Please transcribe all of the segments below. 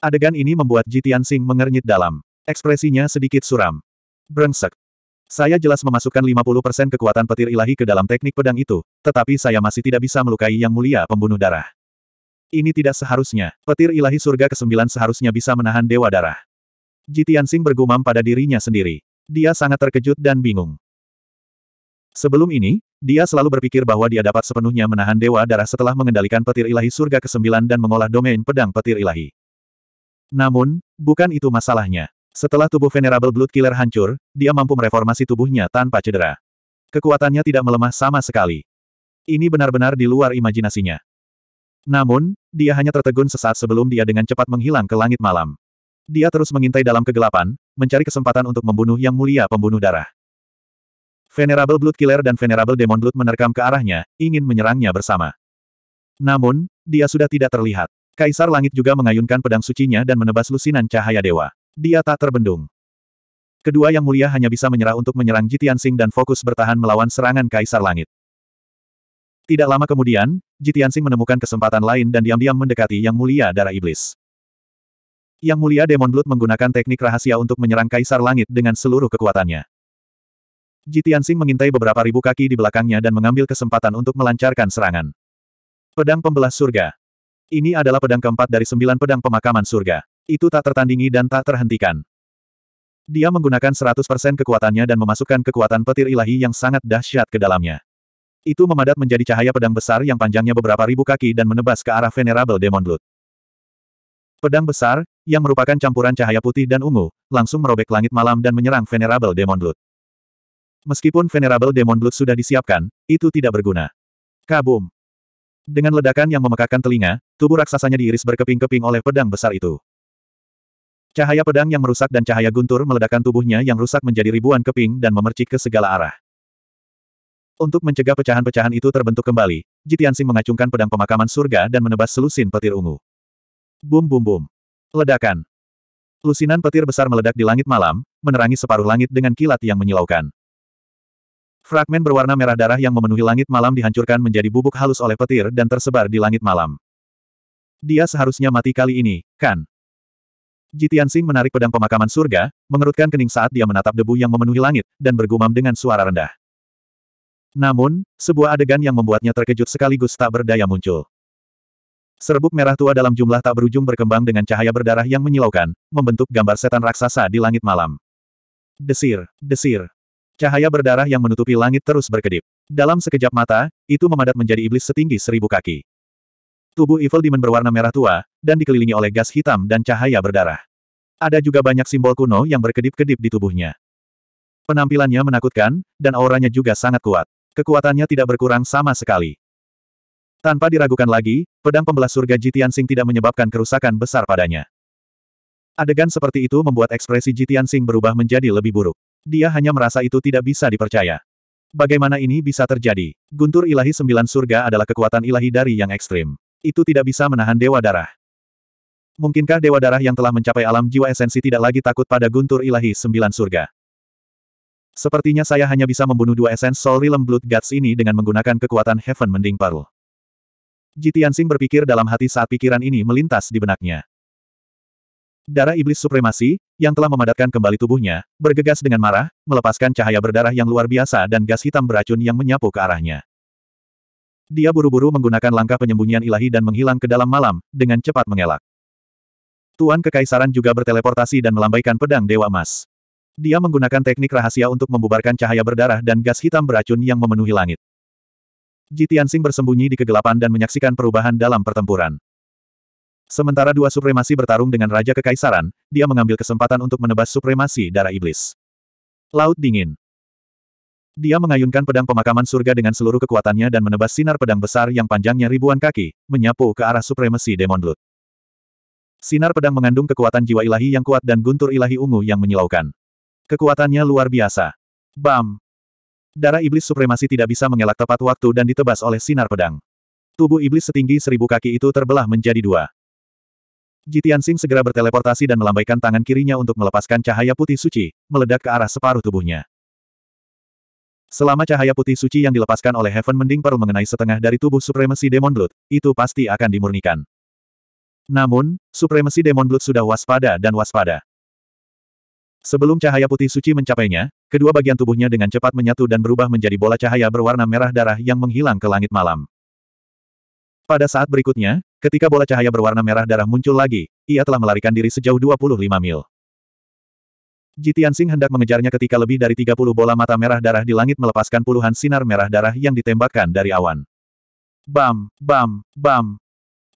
Adegan ini membuat Jitian Tianxing mengernyit dalam. Ekspresinya sedikit suram. Brengsek. Saya jelas memasukkan 50% kekuatan petir ilahi ke dalam teknik pedang itu, tetapi saya masih tidak bisa melukai Yang Mulia Pembunuh Darah. Ini tidak seharusnya. Petir ilahi surga ke-9 seharusnya bisa menahan Dewa Darah. Jitian Tianxing bergumam pada dirinya sendiri. Dia sangat terkejut dan bingung. Sebelum ini, dia selalu berpikir bahwa dia dapat sepenuhnya menahan Dewa Darah setelah mengendalikan petir ilahi surga ke-9 dan mengolah domain pedang petir ilahi. Namun, bukan itu masalahnya. Setelah tubuh Venerable Blood Killer hancur, dia mampu mereformasi tubuhnya tanpa cedera. Kekuatannya tidak melemah sama sekali. Ini benar-benar di luar imajinasinya. Namun, dia hanya tertegun sesaat sebelum dia dengan cepat menghilang ke langit malam. Dia terus mengintai dalam kegelapan, mencari kesempatan untuk membunuh yang mulia pembunuh darah. Venerable Blood Killer dan Venerable Demon Blood menerkam ke arahnya, ingin menyerangnya bersama. Namun, dia sudah tidak terlihat. Kaisar Langit juga mengayunkan pedang sucinya dan menebas lusinan cahaya dewa. Dia tak terbendung. Kedua yang mulia hanya bisa menyerah untuk menyerang Jitian Sing dan fokus bertahan melawan serangan Kaisar Langit. Tidak lama kemudian, Jitian Sing menemukan kesempatan lain dan diam-diam mendekati Yang Mulia Darah Iblis. Yang Mulia Demon Blood menggunakan teknik rahasia untuk menyerang Kaisar Langit dengan seluruh kekuatannya. Jitian Sing mengintai beberapa ribu kaki di belakangnya dan mengambil kesempatan untuk melancarkan serangan. Pedang Pembelah Surga ini adalah pedang keempat dari sembilan pedang pemakaman surga. Itu tak tertandingi dan tak terhentikan. Dia menggunakan 100% kekuatannya dan memasukkan kekuatan petir ilahi yang sangat dahsyat ke dalamnya. Itu memadat menjadi cahaya pedang besar yang panjangnya beberapa ribu kaki dan menebas ke arah Venerable Demon Blood. Pedang besar, yang merupakan campuran cahaya putih dan ungu, langsung merobek langit malam dan menyerang Venerable Demon Blood. Meskipun Venerable Demon Blood sudah disiapkan, itu tidak berguna. Kabum! Dengan ledakan yang memekakan telinga, tubuh raksasanya diiris berkeping-keping oleh pedang besar itu. Cahaya pedang yang merusak dan cahaya guntur meledakkan tubuhnya yang rusak menjadi ribuan keping dan memercik ke segala arah. Untuk mencegah pecahan-pecahan itu terbentuk kembali, Jitiansing mengacungkan pedang pemakaman surga dan menebas selusin petir ungu. Bum bum bum. Ledakan. Lusinan petir besar meledak di langit malam, menerangi separuh langit dengan kilat yang menyilaukan. Fragmen berwarna merah darah yang memenuhi langit malam dihancurkan menjadi bubuk halus oleh petir dan tersebar di langit malam. Dia seharusnya mati kali ini, kan? Jitian Sing menarik pedang pemakaman surga, mengerutkan kening saat dia menatap debu yang memenuhi langit, dan bergumam dengan suara rendah. Namun, sebuah adegan yang membuatnya terkejut sekaligus tak berdaya muncul. Serbuk merah tua dalam jumlah tak berujung berkembang dengan cahaya berdarah yang menyilaukan, membentuk gambar setan raksasa di langit malam. Desir, desir, Cahaya berdarah yang menutupi langit terus berkedip. Dalam sekejap mata, itu memadat menjadi iblis setinggi seribu kaki. Tubuh Evil Demon berwarna merah tua, dan dikelilingi oleh gas hitam dan cahaya berdarah. Ada juga banyak simbol kuno yang berkedip-kedip di tubuhnya. Penampilannya menakutkan, dan auranya juga sangat kuat. Kekuatannya tidak berkurang sama sekali. Tanpa diragukan lagi, pedang pembelah surga Jitian Sing tidak menyebabkan kerusakan besar padanya. Adegan seperti itu membuat ekspresi Jitian Sing berubah menjadi lebih buruk. Dia hanya merasa itu tidak bisa dipercaya. Bagaimana ini bisa terjadi? Guntur ilahi sembilan surga adalah kekuatan ilahi dari yang ekstrim. Itu tidak bisa menahan dewa darah. Mungkinkah dewa darah yang telah mencapai alam jiwa esensi tidak lagi takut pada guntur ilahi sembilan surga? Sepertinya saya hanya bisa membunuh dua esens Soul Realm Blood Guts ini dengan menggunakan kekuatan Heaven Mending Pearl. Jitiansing berpikir dalam hati saat pikiran ini melintas di benaknya. Darah iblis supremasi, yang telah memadatkan kembali tubuhnya, bergegas dengan marah, melepaskan cahaya berdarah yang luar biasa dan gas hitam beracun yang menyapu ke arahnya. Dia buru-buru menggunakan langkah penyembunyian ilahi dan menghilang ke dalam malam, dengan cepat mengelak. Tuan Kekaisaran juga berteleportasi dan melambaikan pedang Dewa Emas. Dia menggunakan teknik rahasia untuk membubarkan cahaya berdarah dan gas hitam beracun yang memenuhi langit. Jitian Sing bersembunyi di kegelapan dan menyaksikan perubahan dalam pertempuran. Sementara dua supremasi bertarung dengan Raja Kekaisaran, dia mengambil kesempatan untuk menebas supremasi darah iblis. Laut dingin. Dia mengayunkan pedang pemakaman surga dengan seluruh kekuatannya dan menebas sinar pedang besar yang panjangnya ribuan kaki, menyapu ke arah supremasi Demon Blood. Sinar pedang mengandung kekuatan jiwa ilahi yang kuat dan guntur ilahi ungu yang menyilaukan. Kekuatannya luar biasa. Bam! Darah iblis supremasi tidak bisa mengelak tepat waktu dan ditebas oleh sinar pedang. Tubuh iblis setinggi seribu kaki itu terbelah menjadi dua. Jitian Sing segera berteleportasi dan melambaikan tangan kirinya untuk melepaskan cahaya putih suci, meledak ke arah separuh tubuhnya. Selama cahaya putih suci yang dilepaskan oleh Heaven Mending Pearl mengenai setengah dari tubuh supremasi Demon Blood, itu pasti akan dimurnikan. Namun, supremasi Demon Blood sudah waspada dan waspada. Sebelum cahaya putih suci mencapainya, kedua bagian tubuhnya dengan cepat menyatu dan berubah menjadi bola cahaya berwarna merah darah yang menghilang ke langit malam. Pada saat berikutnya, Ketika bola cahaya berwarna merah darah muncul lagi, ia telah melarikan diri sejauh 25 mil. Jitian Sing hendak mengejarnya ketika lebih dari 30 bola mata merah darah di langit melepaskan puluhan sinar merah darah yang ditembakkan dari awan. Bam, bam, bam.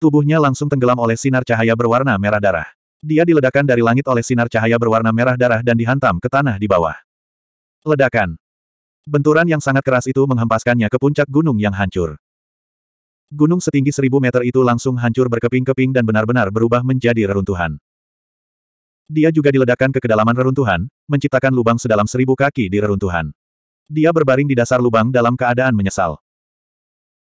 Tubuhnya langsung tenggelam oleh sinar cahaya berwarna merah darah. Dia diledakkan dari langit oleh sinar cahaya berwarna merah darah dan dihantam ke tanah di bawah. Ledakan. Benturan yang sangat keras itu menghempaskannya ke puncak gunung yang hancur. Gunung setinggi seribu meter itu langsung hancur berkeping-keping dan benar-benar berubah menjadi reruntuhan. Dia juga diledakkan ke kedalaman reruntuhan, menciptakan lubang sedalam seribu kaki di reruntuhan. Dia berbaring di dasar lubang dalam keadaan menyesal.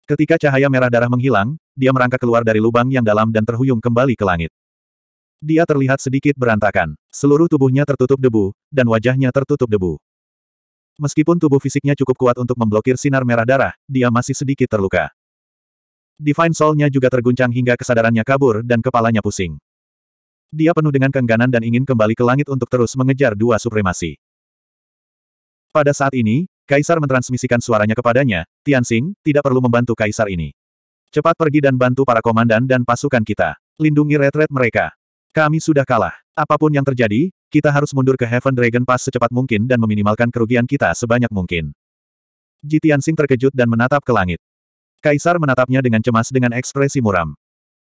Ketika cahaya merah darah menghilang, dia merangkak keluar dari lubang yang dalam dan terhuyung kembali ke langit. Dia terlihat sedikit berantakan. Seluruh tubuhnya tertutup debu, dan wajahnya tertutup debu. Meskipun tubuh fisiknya cukup kuat untuk memblokir sinar merah darah, dia masih sedikit terluka. Divine Soul-nya juga terguncang hingga kesadarannya kabur dan kepalanya pusing. Dia penuh dengan kengganan dan ingin kembali ke langit untuk terus mengejar dua supremasi. Pada saat ini, Kaisar mentransmisikan suaranya kepadanya, Tianxing, tidak perlu membantu Kaisar ini. Cepat pergi dan bantu para komandan dan pasukan kita. Lindungi retret mereka. Kami sudah kalah. Apapun yang terjadi, kita harus mundur ke Heaven Dragon Pass secepat mungkin dan meminimalkan kerugian kita sebanyak mungkin. Ji Tianxing terkejut dan menatap ke langit. Kaisar menatapnya dengan cemas dengan ekspresi muram.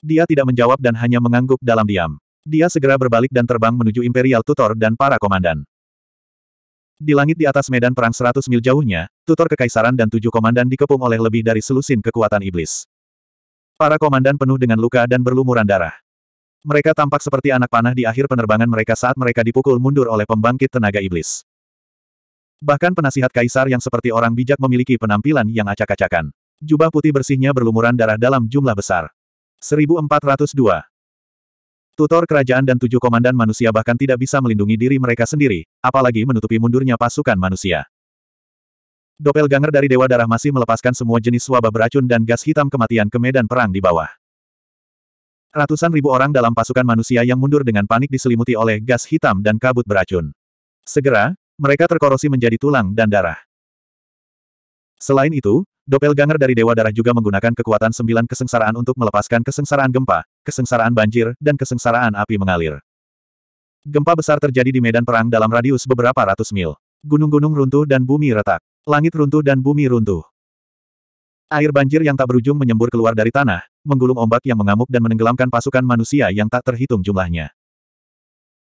Dia tidak menjawab dan hanya mengangguk dalam diam. Dia segera berbalik dan terbang menuju Imperial Tutor dan para komandan. Di langit di atas medan perang 100 mil jauhnya, tutor kekaisaran dan tujuh komandan dikepung oleh lebih dari selusin kekuatan iblis. Para komandan penuh dengan luka dan berlumuran darah. Mereka tampak seperti anak panah di akhir penerbangan mereka saat mereka dipukul mundur oleh pembangkit tenaga iblis. Bahkan penasihat kaisar yang seperti orang bijak memiliki penampilan yang acak-acakan. Jubah putih bersihnya berlumuran darah dalam jumlah besar. 1402. Tutor kerajaan dan tujuh komandan manusia bahkan tidak bisa melindungi diri mereka sendiri, apalagi menutupi mundurnya pasukan manusia. Doppelganger dari Dewa Darah masih melepaskan semua jenis wabah beracun dan gas hitam kematian ke medan perang di bawah. Ratusan ribu orang dalam pasukan manusia yang mundur dengan panik diselimuti oleh gas hitam dan kabut beracun. Segera, mereka terkorosi menjadi tulang dan darah. Selain itu, Doppelganger dari Dewa Darah juga menggunakan kekuatan sembilan kesengsaraan untuk melepaskan kesengsaraan gempa, kesengsaraan banjir, dan kesengsaraan api mengalir. Gempa besar terjadi di medan perang dalam radius beberapa ratus mil. Gunung-gunung runtuh dan bumi retak. Langit runtuh dan bumi runtuh. Air banjir yang tak berujung menyembur keluar dari tanah, menggulung ombak yang mengamuk dan menenggelamkan pasukan manusia yang tak terhitung jumlahnya.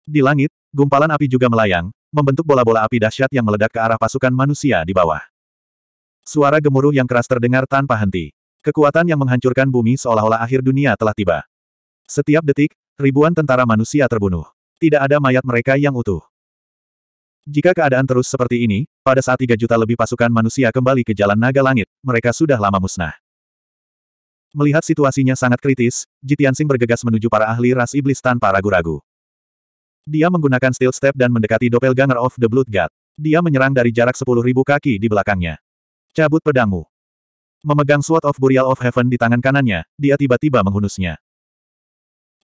Di langit, gumpalan api juga melayang, membentuk bola-bola api dahsyat yang meledak ke arah pasukan manusia di bawah. Suara gemuruh yang keras terdengar tanpa henti. Kekuatan yang menghancurkan bumi seolah-olah akhir dunia telah tiba. Setiap detik, ribuan tentara manusia terbunuh. Tidak ada mayat mereka yang utuh. Jika keadaan terus seperti ini, pada saat 3 juta lebih pasukan manusia kembali ke jalan naga langit, mereka sudah lama musnah. Melihat situasinya sangat kritis, Jitiansing bergegas menuju para ahli ras iblis tanpa ragu-ragu. Dia menggunakan steel step dan mendekati doppelganger of the Blood God. Dia menyerang dari jarak 10.000 kaki di belakangnya. Cabut pedangmu. Memegang Sword of Burial of Heaven di tangan kanannya, dia tiba-tiba menghunusnya.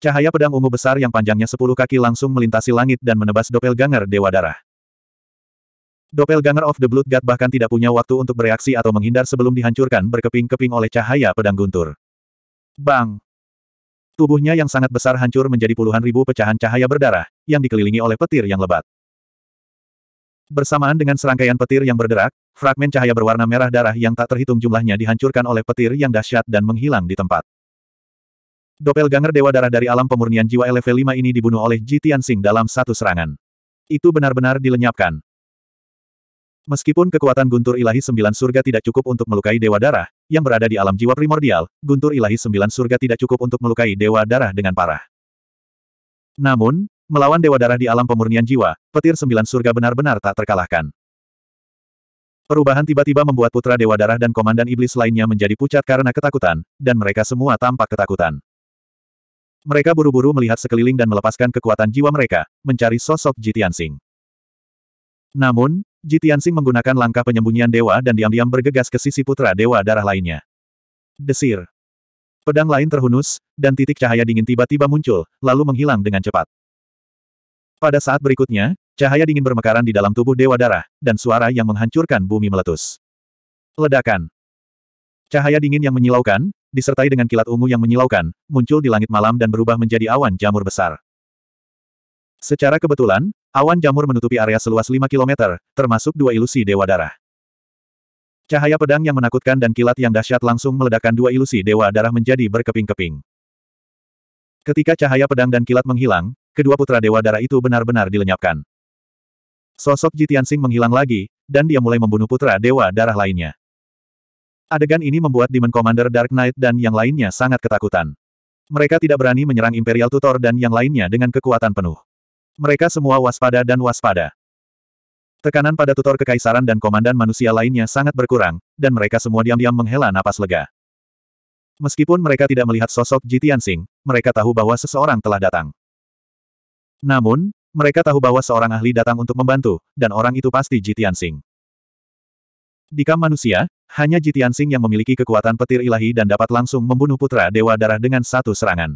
Cahaya pedang ungu besar yang panjangnya sepuluh kaki langsung melintasi langit dan menebas doppelganger Dewa Darah. Doppelganger of the Blood God bahkan tidak punya waktu untuk bereaksi atau menghindar sebelum dihancurkan berkeping-keping oleh cahaya pedang guntur. Bang! Tubuhnya yang sangat besar hancur menjadi puluhan ribu pecahan cahaya berdarah, yang dikelilingi oleh petir yang lebat. Bersamaan dengan serangkaian petir yang berderak, fragmen cahaya berwarna merah darah yang tak terhitung jumlahnya dihancurkan oleh petir yang dahsyat dan menghilang di tempat. Doppelganger Dewa Darah dari alam pemurnian jiwa level 5 ini dibunuh oleh Ji Tianxing dalam satu serangan. Itu benar-benar dilenyapkan. Meskipun kekuatan guntur ilahi sembilan surga tidak cukup untuk melukai Dewa Darah, yang berada di alam jiwa primordial, guntur ilahi sembilan surga tidak cukup untuk melukai Dewa Darah dengan parah. Namun, Melawan Dewa Darah di alam pemurnian jiwa, petir sembilan surga benar-benar tak terkalahkan. Perubahan tiba-tiba membuat putra Dewa Darah dan Komandan Iblis lainnya menjadi pucat karena ketakutan, dan mereka semua tampak ketakutan. Mereka buru-buru melihat sekeliling dan melepaskan kekuatan jiwa mereka, mencari sosok Jitiansing. Namun, Jitiansing menggunakan langkah penyembunyian dewa dan diam-diam bergegas ke sisi putra dewa darah lainnya. Desir. Pedang lain terhunus, dan titik cahaya dingin tiba-tiba muncul, lalu menghilang dengan cepat. Pada saat berikutnya, cahaya dingin bermekaran di dalam tubuh Dewa Darah, dan suara yang menghancurkan bumi meletus. Ledakan. Cahaya dingin yang menyilaukan, disertai dengan kilat ungu yang menyilaukan, muncul di langit malam dan berubah menjadi awan jamur besar. Secara kebetulan, awan jamur menutupi area seluas 5 km, termasuk dua ilusi Dewa Darah. Cahaya pedang yang menakutkan dan kilat yang dahsyat langsung meledakkan dua ilusi Dewa Darah menjadi berkeping-keping. Ketika cahaya pedang dan kilat menghilang, kedua putra Dewa darah itu benar-benar dilenyapkan. Sosok Sing menghilang lagi, dan dia mulai membunuh putra Dewa Darah lainnya. Adegan ini membuat Demon Commander Dark Knight dan yang lainnya sangat ketakutan. Mereka tidak berani menyerang Imperial Tutor dan yang lainnya dengan kekuatan penuh. Mereka semua waspada dan waspada. Tekanan pada tutor kekaisaran dan komandan manusia lainnya sangat berkurang, dan mereka semua diam-diam menghela napas lega. Meskipun mereka tidak melihat sosok Jitian Sing, mereka tahu bahwa seseorang telah datang. Namun, mereka tahu bahwa seorang ahli datang untuk membantu, dan orang itu pasti Jitian Sing. Di kam manusia, hanya Jitian Sing yang memiliki kekuatan petir ilahi dan dapat langsung membunuh putra Dewa Darah dengan satu serangan.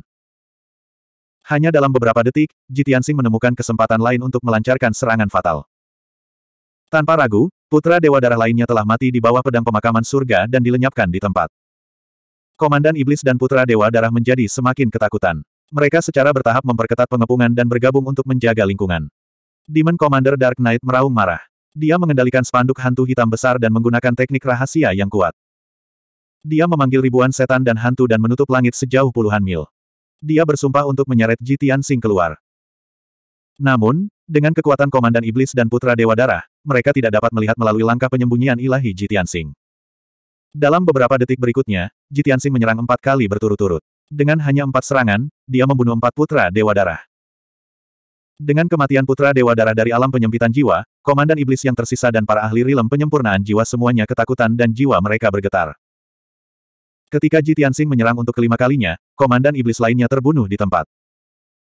Hanya dalam beberapa detik, Jitian Sing menemukan kesempatan lain untuk melancarkan serangan fatal. Tanpa ragu, putra Dewa Darah lainnya telah mati di bawah pedang pemakaman surga dan dilenyapkan di tempat. Komandan Iblis dan Putra Dewa Darah menjadi semakin ketakutan. Mereka secara bertahap memperketat pengepungan dan bergabung untuk menjaga lingkungan. Demon Commander Dark Knight meraung marah. Dia mengendalikan spanduk hantu hitam besar dan menggunakan teknik rahasia yang kuat. Dia memanggil ribuan setan dan hantu dan menutup langit sejauh puluhan mil. Dia bersumpah untuk menyeret Jitian Sing keluar. Namun, dengan kekuatan Komandan Iblis dan Putra Dewa Darah, mereka tidak dapat melihat melalui langkah penyembunyian ilahi Jitian Sing. Dalam beberapa detik berikutnya, Jitian Sing menyerang empat kali berturut-turut. Dengan hanya empat serangan, dia membunuh empat putra Dewa Darah. Dengan kematian putra Dewa Darah dari alam penyempitan jiwa, komandan iblis yang tersisa dan para ahli rilem penyempurnaan jiwa semuanya ketakutan dan jiwa mereka bergetar. Ketika Ji Tianxing menyerang untuk kelima kalinya, komandan iblis lainnya terbunuh di tempat.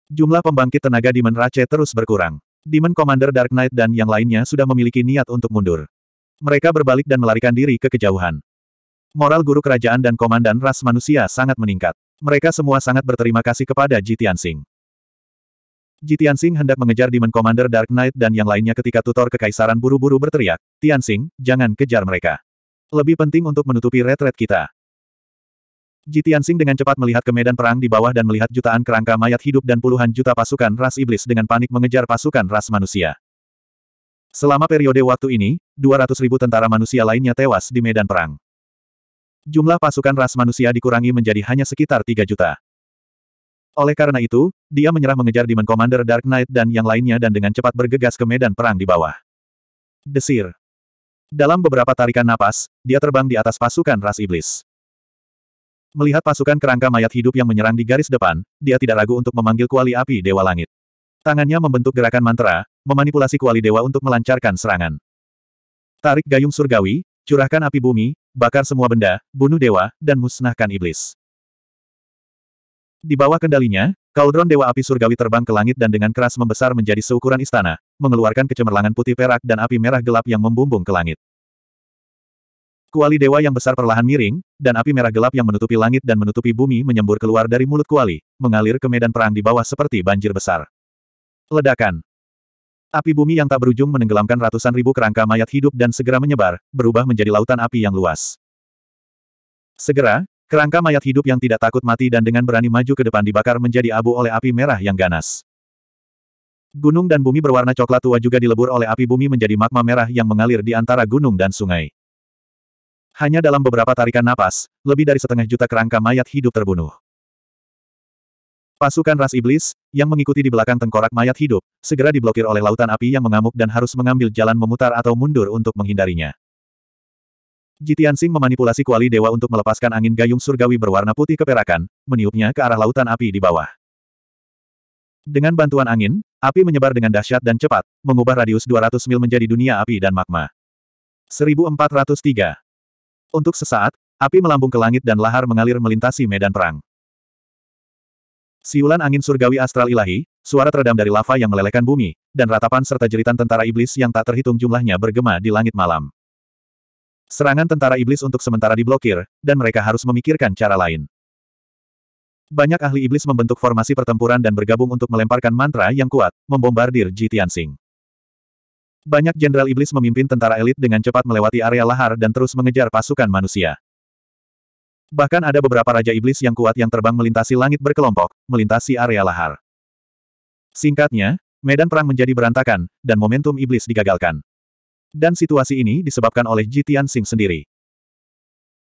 Jumlah pembangkit tenaga Demon Rache terus berkurang. Demon Commander Dark Knight dan yang lainnya sudah memiliki niat untuk mundur. Mereka berbalik dan melarikan diri ke kejauhan. Moral guru kerajaan dan komandan ras manusia sangat meningkat. Mereka semua sangat berterima kasih kepada Jitian Sing. Jitian Sing hendak mengejar Demon Commander Dark Knight dan yang lainnya ketika tutor kekaisaran buru-buru berteriak, Tian Sing, jangan kejar mereka. Lebih penting untuk menutupi retret kita. Jitian Sing dengan cepat melihat ke medan perang di bawah dan melihat jutaan kerangka mayat hidup dan puluhan juta pasukan ras iblis dengan panik mengejar pasukan ras manusia. Selama periode waktu ini, 200 ribu tentara manusia lainnya tewas di medan perang. Jumlah pasukan ras manusia dikurangi menjadi hanya sekitar 3 juta. Oleh karena itu, dia menyerah mengejar Demon Commander Dark Knight dan yang lainnya dan dengan cepat bergegas ke medan perang di bawah. Desir. Dalam beberapa tarikan napas, dia terbang di atas pasukan ras iblis. Melihat pasukan kerangka mayat hidup yang menyerang di garis depan, dia tidak ragu untuk memanggil kuali api Dewa Langit. Tangannya membentuk gerakan mantra, memanipulasi kuali dewa untuk melancarkan serangan. Tarik gayung surgawi, curahkan api bumi, Bakar semua benda, bunuh dewa, dan musnahkan iblis. Di bawah kendalinya, Kaldron Dewa Api Surgawi terbang ke langit dan dengan keras membesar menjadi seukuran istana, mengeluarkan kecemerlangan putih perak dan api merah gelap yang membumbung ke langit. Kuali dewa yang besar perlahan miring, dan api merah gelap yang menutupi langit dan menutupi bumi menyembur keluar dari mulut kuali, mengalir ke medan perang di bawah seperti banjir besar. Ledakan. Api bumi yang tak berujung menenggelamkan ratusan ribu kerangka mayat hidup dan segera menyebar, berubah menjadi lautan api yang luas. Segera, kerangka mayat hidup yang tidak takut mati dan dengan berani maju ke depan dibakar menjadi abu oleh api merah yang ganas. Gunung dan bumi berwarna coklat tua juga dilebur oleh api bumi menjadi magma merah yang mengalir di antara gunung dan sungai. Hanya dalam beberapa tarikan napas, lebih dari setengah juta kerangka mayat hidup terbunuh. Pasukan ras iblis, yang mengikuti di belakang tengkorak mayat hidup, segera diblokir oleh lautan api yang mengamuk dan harus mengambil jalan memutar atau mundur untuk menghindarinya. Jitian Sing memanipulasi kuali dewa untuk melepaskan angin gayung surgawi berwarna putih keperakan, meniupnya ke arah lautan api di bawah. Dengan bantuan angin, api menyebar dengan dahsyat dan cepat, mengubah radius 200 mil menjadi dunia api dan magma. 1403 Untuk sesaat, api melambung ke langit dan lahar mengalir melintasi medan perang. Siulan angin surgawi astral ilahi, suara teredam dari lava yang melelehkan bumi, dan ratapan serta jeritan tentara iblis yang tak terhitung jumlahnya bergema di langit malam. Serangan tentara iblis untuk sementara diblokir, dan mereka harus memikirkan cara lain. Banyak ahli iblis membentuk formasi pertempuran dan bergabung untuk melemparkan mantra yang kuat, membombardir Ji Tianxing. Banyak jenderal iblis memimpin tentara elit dengan cepat melewati area lahar dan terus mengejar pasukan manusia. Bahkan ada beberapa Raja Iblis yang kuat yang terbang melintasi langit berkelompok, melintasi area lahar. Singkatnya, medan perang menjadi berantakan, dan momentum iblis digagalkan. Dan situasi ini disebabkan oleh Jitian Sing sendiri.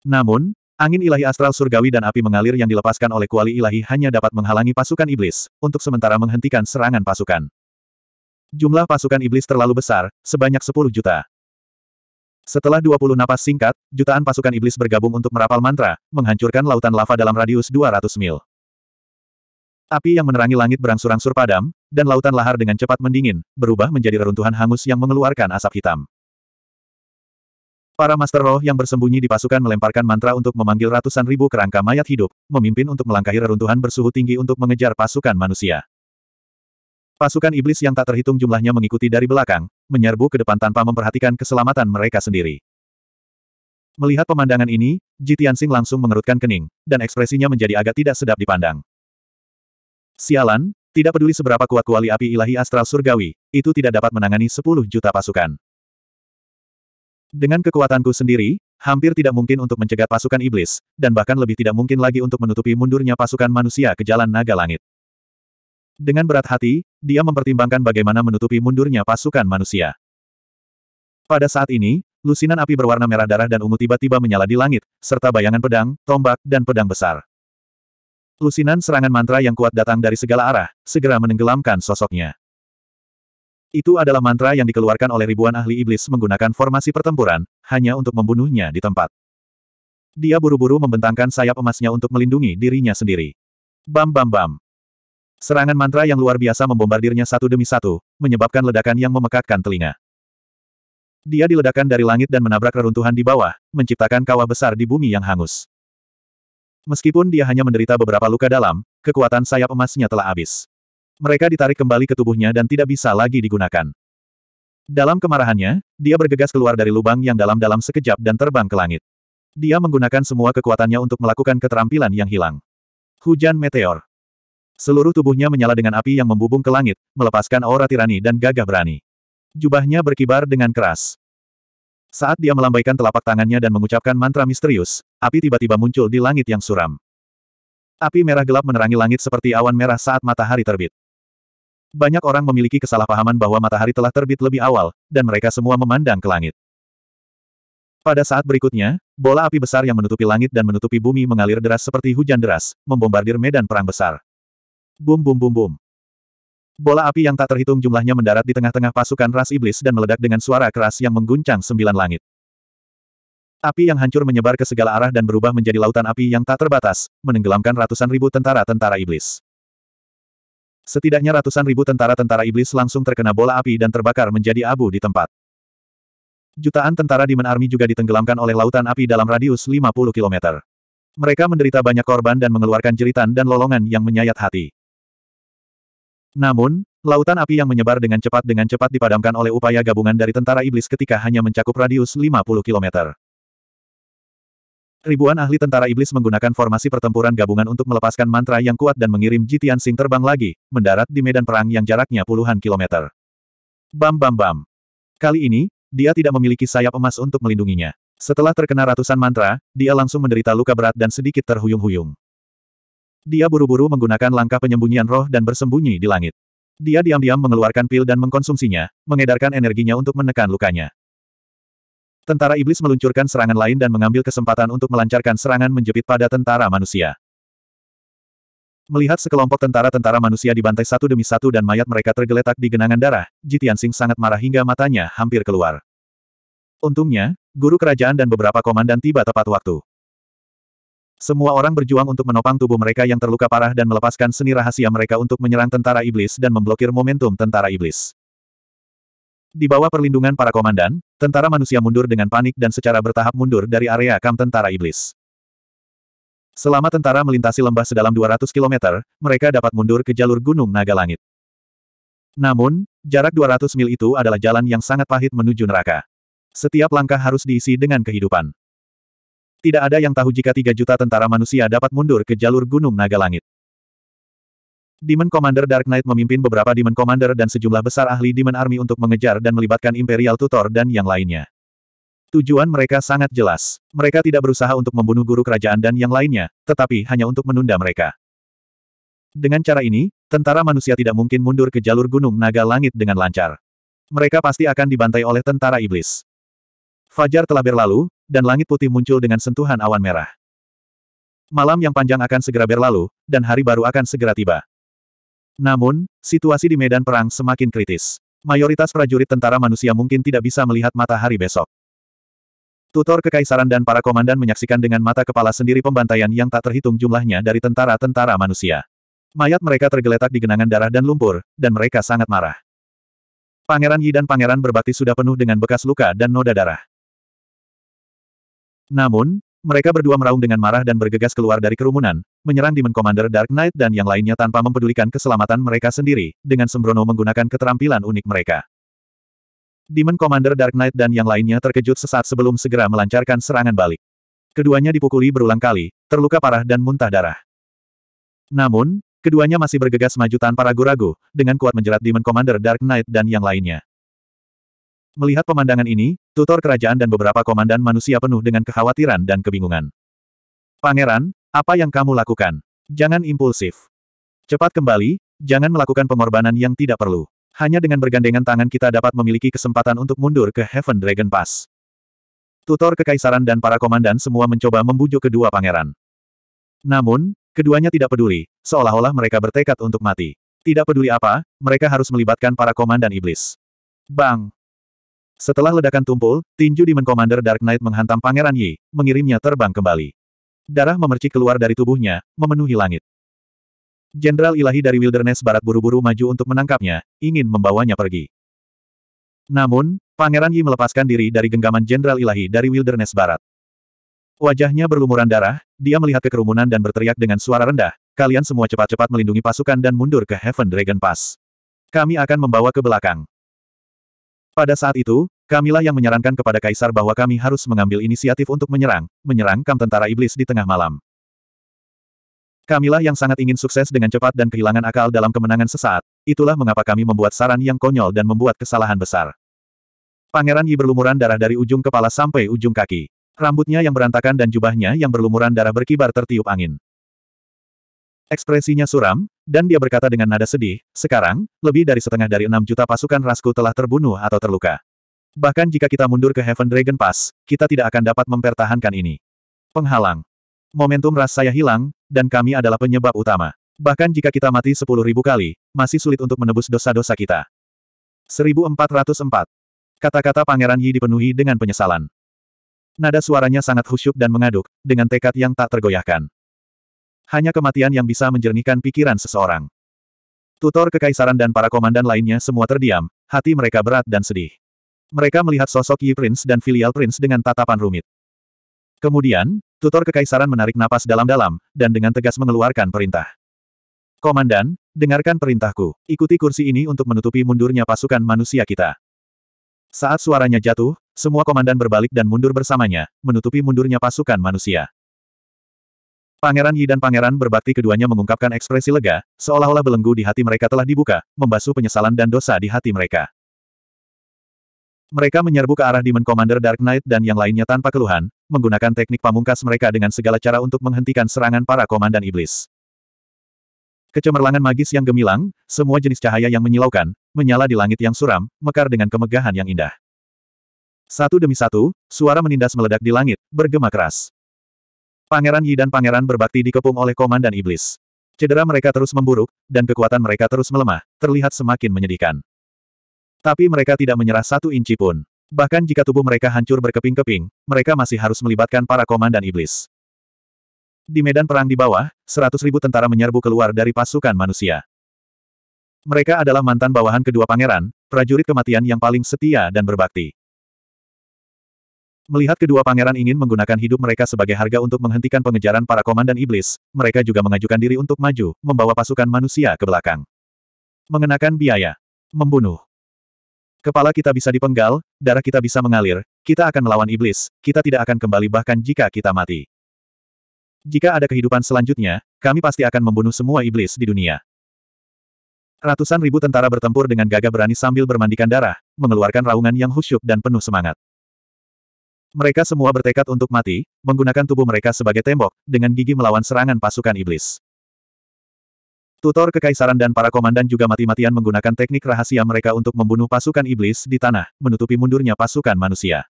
Namun, angin ilahi astral surgawi dan api mengalir yang dilepaskan oleh kuali ilahi hanya dapat menghalangi pasukan iblis, untuk sementara menghentikan serangan pasukan. Jumlah pasukan iblis terlalu besar, sebanyak 10 juta. Setelah 20 napas singkat, jutaan pasukan iblis bergabung untuk merapal mantra, menghancurkan lautan lava dalam radius 200 mil. Api yang menerangi langit berangsur-angsur padam, dan lautan lahar dengan cepat mendingin, berubah menjadi reruntuhan hangus yang mengeluarkan asap hitam. Para Master Roh yang bersembunyi di pasukan melemparkan mantra untuk memanggil ratusan ribu kerangka mayat hidup, memimpin untuk melangkahi reruntuhan bersuhu tinggi untuk mengejar pasukan manusia. Pasukan iblis yang tak terhitung jumlahnya mengikuti dari belakang, menyerbu ke depan tanpa memperhatikan keselamatan mereka sendiri. Melihat pemandangan ini, Ji Tianxing langsung mengerutkan kening, dan ekspresinya menjadi agak tidak sedap dipandang. Sialan, tidak peduli seberapa kuat kuali api ilahi astral surgawi, itu tidak dapat menangani 10 juta pasukan. Dengan kekuatanku sendiri, hampir tidak mungkin untuk mencegat pasukan iblis, dan bahkan lebih tidak mungkin lagi untuk menutupi mundurnya pasukan manusia ke jalan naga langit. Dengan berat hati, dia mempertimbangkan bagaimana menutupi mundurnya pasukan manusia. Pada saat ini, lusinan api berwarna merah darah dan ungu tiba-tiba menyala di langit, serta bayangan pedang, tombak, dan pedang besar. Lusinan serangan mantra yang kuat datang dari segala arah, segera menenggelamkan sosoknya. Itu adalah mantra yang dikeluarkan oleh ribuan ahli iblis menggunakan formasi pertempuran, hanya untuk membunuhnya di tempat. Dia buru-buru membentangkan sayap emasnya untuk melindungi dirinya sendiri. Bam bam bam. Serangan mantra yang luar biasa membombardirnya satu demi satu, menyebabkan ledakan yang memekakkan telinga. Dia diledakkan dari langit dan menabrak reruntuhan di bawah, menciptakan kawah besar di bumi yang hangus. Meskipun dia hanya menderita beberapa luka dalam, kekuatan sayap emasnya telah habis. Mereka ditarik kembali ke tubuhnya dan tidak bisa lagi digunakan. Dalam kemarahannya, dia bergegas keluar dari lubang yang dalam-dalam sekejap dan terbang ke langit. Dia menggunakan semua kekuatannya untuk melakukan keterampilan yang hilang. Hujan meteor. Seluruh tubuhnya menyala dengan api yang membubung ke langit, melepaskan aura tirani dan gagah berani. Jubahnya berkibar dengan keras. Saat dia melambaikan telapak tangannya dan mengucapkan mantra misterius, api tiba-tiba muncul di langit yang suram. Api merah gelap menerangi langit seperti awan merah saat matahari terbit. Banyak orang memiliki kesalahpahaman bahwa matahari telah terbit lebih awal, dan mereka semua memandang ke langit. Pada saat berikutnya, bola api besar yang menutupi langit dan menutupi bumi mengalir deras seperti hujan deras, membombardir medan perang besar. Bum bum bum bum. Bola api yang tak terhitung jumlahnya mendarat di tengah-tengah pasukan ras iblis dan meledak dengan suara keras yang mengguncang sembilan langit. Api yang hancur menyebar ke segala arah dan berubah menjadi lautan api yang tak terbatas, menenggelamkan ratusan ribu tentara-tentara iblis. Setidaknya ratusan ribu tentara-tentara iblis langsung terkena bola api dan terbakar menjadi abu di tempat. Jutaan tentara Demon Army juga ditenggelamkan oleh lautan api dalam radius 50 km. Mereka menderita banyak korban dan mengeluarkan jeritan dan lolongan yang menyayat hati. Namun, lautan api yang menyebar dengan cepat dengan cepat dipadamkan oleh upaya gabungan dari tentara iblis ketika hanya mencakup radius 50 km. Ribuan ahli tentara iblis menggunakan formasi pertempuran gabungan untuk melepaskan mantra yang kuat dan mengirim Jitian Sing terbang lagi, mendarat di medan perang yang jaraknya puluhan kilometer. Bam bam bam. Kali ini, dia tidak memiliki sayap emas untuk melindunginya. Setelah terkena ratusan mantra, dia langsung menderita luka berat dan sedikit terhuyung-huyung. Dia buru-buru menggunakan langkah penyembunyian roh dan bersembunyi di langit. Dia diam-diam mengeluarkan pil dan mengkonsumsinya, mengedarkan energinya untuk menekan lukanya. Tentara iblis meluncurkan serangan lain dan mengambil kesempatan untuk melancarkan serangan menjepit pada tentara manusia. Melihat sekelompok tentara-tentara manusia dibantai satu demi satu dan mayat mereka tergeletak di genangan darah, Jitian Sing sangat marah hingga matanya hampir keluar. Untungnya, guru kerajaan dan beberapa komandan tiba tepat waktu. Semua orang berjuang untuk menopang tubuh mereka yang terluka parah dan melepaskan seni rahasia mereka untuk menyerang tentara iblis dan memblokir momentum tentara iblis. Di bawah perlindungan para komandan, tentara manusia mundur dengan panik dan secara bertahap mundur dari area kamp tentara iblis. Selama tentara melintasi lembah sedalam 200 km, mereka dapat mundur ke jalur Gunung Naga Langit. Namun, jarak 200 mil itu adalah jalan yang sangat pahit menuju neraka. Setiap langkah harus diisi dengan kehidupan. Tidak ada yang tahu jika tiga juta tentara manusia dapat mundur ke jalur Gunung Naga Langit. Demon Commander Dark Knight memimpin beberapa Demon Commander dan sejumlah besar ahli Demon Army untuk mengejar dan melibatkan Imperial Tutor dan yang lainnya. Tujuan mereka sangat jelas. Mereka tidak berusaha untuk membunuh guru kerajaan dan yang lainnya, tetapi hanya untuk menunda mereka. Dengan cara ini, tentara manusia tidak mungkin mundur ke jalur Gunung Naga Langit dengan lancar. Mereka pasti akan dibantai oleh tentara iblis. Fajar telah berlalu, dan langit putih muncul dengan sentuhan awan merah. Malam yang panjang akan segera berlalu, dan hari baru akan segera tiba. Namun, situasi di medan perang semakin kritis. Mayoritas prajurit tentara manusia mungkin tidak bisa melihat matahari besok. Tutor Kekaisaran dan para komandan menyaksikan dengan mata kepala sendiri pembantaian yang tak terhitung jumlahnya dari tentara-tentara manusia. Mayat mereka tergeletak di genangan darah dan lumpur, dan mereka sangat marah. Pangeran Yi dan Pangeran Berbakti sudah penuh dengan bekas luka dan noda darah. Namun, mereka berdua meraung dengan marah dan bergegas keluar dari kerumunan, menyerang Demon Commander Dark Knight dan yang lainnya tanpa mempedulikan keselamatan mereka sendiri, dengan sembrono menggunakan keterampilan unik mereka. Demon Commander Dark Knight dan yang lainnya terkejut sesaat sebelum segera melancarkan serangan balik. Keduanya dipukuli berulang kali, terluka parah dan muntah darah. Namun, keduanya masih bergegas maju tanpa ragu-ragu, dengan kuat menjerat Demon Commander Dark Knight dan yang lainnya. Melihat pemandangan ini, tutor kerajaan dan beberapa komandan manusia penuh dengan kekhawatiran dan kebingungan. Pangeran, apa yang kamu lakukan? Jangan impulsif. Cepat kembali, jangan melakukan pengorbanan yang tidak perlu. Hanya dengan bergandengan tangan kita dapat memiliki kesempatan untuk mundur ke Heaven Dragon Pass. Tutor kekaisaran dan para komandan semua mencoba membujuk kedua pangeran. Namun, keduanya tidak peduli, seolah-olah mereka bertekad untuk mati. Tidak peduli apa, mereka harus melibatkan para komandan iblis. Bang! Setelah ledakan tumpul, tinju Demon Commander Dark Knight menghantam Pangeran Yi, mengirimnya terbang kembali. Darah memercik keluar dari tubuhnya, memenuhi langit. Jenderal ilahi dari Wilderness Barat buru-buru maju untuk menangkapnya, ingin membawanya pergi. Namun, Pangeran Yi melepaskan diri dari genggaman Jenderal ilahi dari Wilderness Barat. Wajahnya berlumuran darah, dia melihat kekerumunan dan berteriak dengan suara rendah, kalian semua cepat-cepat melindungi pasukan dan mundur ke Heaven Dragon Pass. Kami akan membawa ke belakang. Pada saat itu, kamilah yang menyarankan kepada Kaisar bahwa kami harus mengambil inisiatif untuk menyerang, menyerang kam tentara iblis di tengah malam. Kamilah yang sangat ingin sukses dengan cepat dan kehilangan akal dalam kemenangan sesaat, itulah mengapa kami membuat saran yang konyol dan membuat kesalahan besar. Pangeran Yi berlumuran darah dari ujung kepala sampai ujung kaki. Rambutnya yang berantakan dan jubahnya yang berlumuran darah berkibar tertiup angin. Ekspresinya suram, dan dia berkata dengan nada sedih, sekarang, lebih dari setengah dari enam juta pasukan rasku telah terbunuh atau terluka. Bahkan jika kita mundur ke Heaven Dragon Pass, kita tidak akan dapat mempertahankan ini. Penghalang. Momentum ras saya hilang, dan kami adalah penyebab utama. Bahkan jika kita mati sepuluh ribu kali, masih sulit untuk menebus dosa-dosa kita. 1404 Kata-kata Pangeran Yi dipenuhi dengan penyesalan. Nada suaranya sangat khusyuk dan mengaduk, dengan tekad yang tak tergoyahkan. Hanya kematian yang bisa menjernihkan pikiran seseorang. Tutor kekaisaran dan para komandan lainnya semua terdiam, hati mereka berat dan sedih. Mereka melihat sosok Yi Prince dan filial Prince dengan tatapan rumit. Kemudian, tutor kekaisaran menarik napas dalam-dalam, dan dengan tegas mengeluarkan perintah. Komandan, dengarkan perintahku, ikuti kursi ini untuk menutupi mundurnya pasukan manusia kita. Saat suaranya jatuh, semua komandan berbalik dan mundur bersamanya, menutupi mundurnya pasukan manusia. Pangeran Yi dan Pangeran berbakti keduanya mengungkapkan ekspresi lega, seolah-olah belenggu di hati mereka telah dibuka, membasuh penyesalan dan dosa di hati mereka. Mereka menyerbu ke arah Demon Commander Dark Knight dan yang lainnya tanpa keluhan, menggunakan teknik pamungkas mereka dengan segala cara untuk menghentikan serangan para komandan iblis. Kecemerlangan magis yang gemilang, semua jenis cahaya yang menyilaukan, menyala di langit yang suram, mekar dengan kemegahan yang indah. Satu demi satu, suara menindas meledak di langit, bergema keras. Pangeran Yi dan Pangeran Berbakti dikepung oleh komandan iblis. Cedera mereka terus memburuk, dan kekuatan mereka terus melemah, terlihat semakin menyedihkan. Tapi mereka tidak menyerah satu inci pun. Bahkan jika tubuh mereka hancur berkeping-keping, mereka masih harus melibatkan para komandan iblis. Di medan perang di bawah, seratus ribu tentara menyerbu keluar dari pasukan manusia. Mereka adalah mantan bawahan kedua pangeran, prajurit kematian yang paling setia dan berbakti. Melihat kedua pangeran ingin menggunakan hidup mereka sebagai harga untuk menghentikan pengejaran para komandan iblis, mereka juga mengajukan diri untuk maju, membawa pasukan manusia ke belakang. Mengenakan biaya. Membunuh. Kepala kita bisa dipenggal, darah kita bisa mengalir, kita akan melawan iblis, kita tidak akan kembali bahkan jika kita mati. Jika ada kehidupan selanjutnya, kami pasti akan membunuh semua iblis di dunia. Ratusan ribu tentara bertempur dengan gagah berani sambil bermandikan darah, mengeluarkan raungan yang husyuk dan penuh semangat. Mereka semua bertekad untuk mati, menggunakan tubuh mereka sebagai tembok, dengan gigi melawan serangan pasukan iblis. Tutor kekaisaran dan para komandan juga mati-matian menggunakan teknik rahasia mereka untuk membunuh pasukan iblis di tanah, menutupi mundurnya pasukan manusia.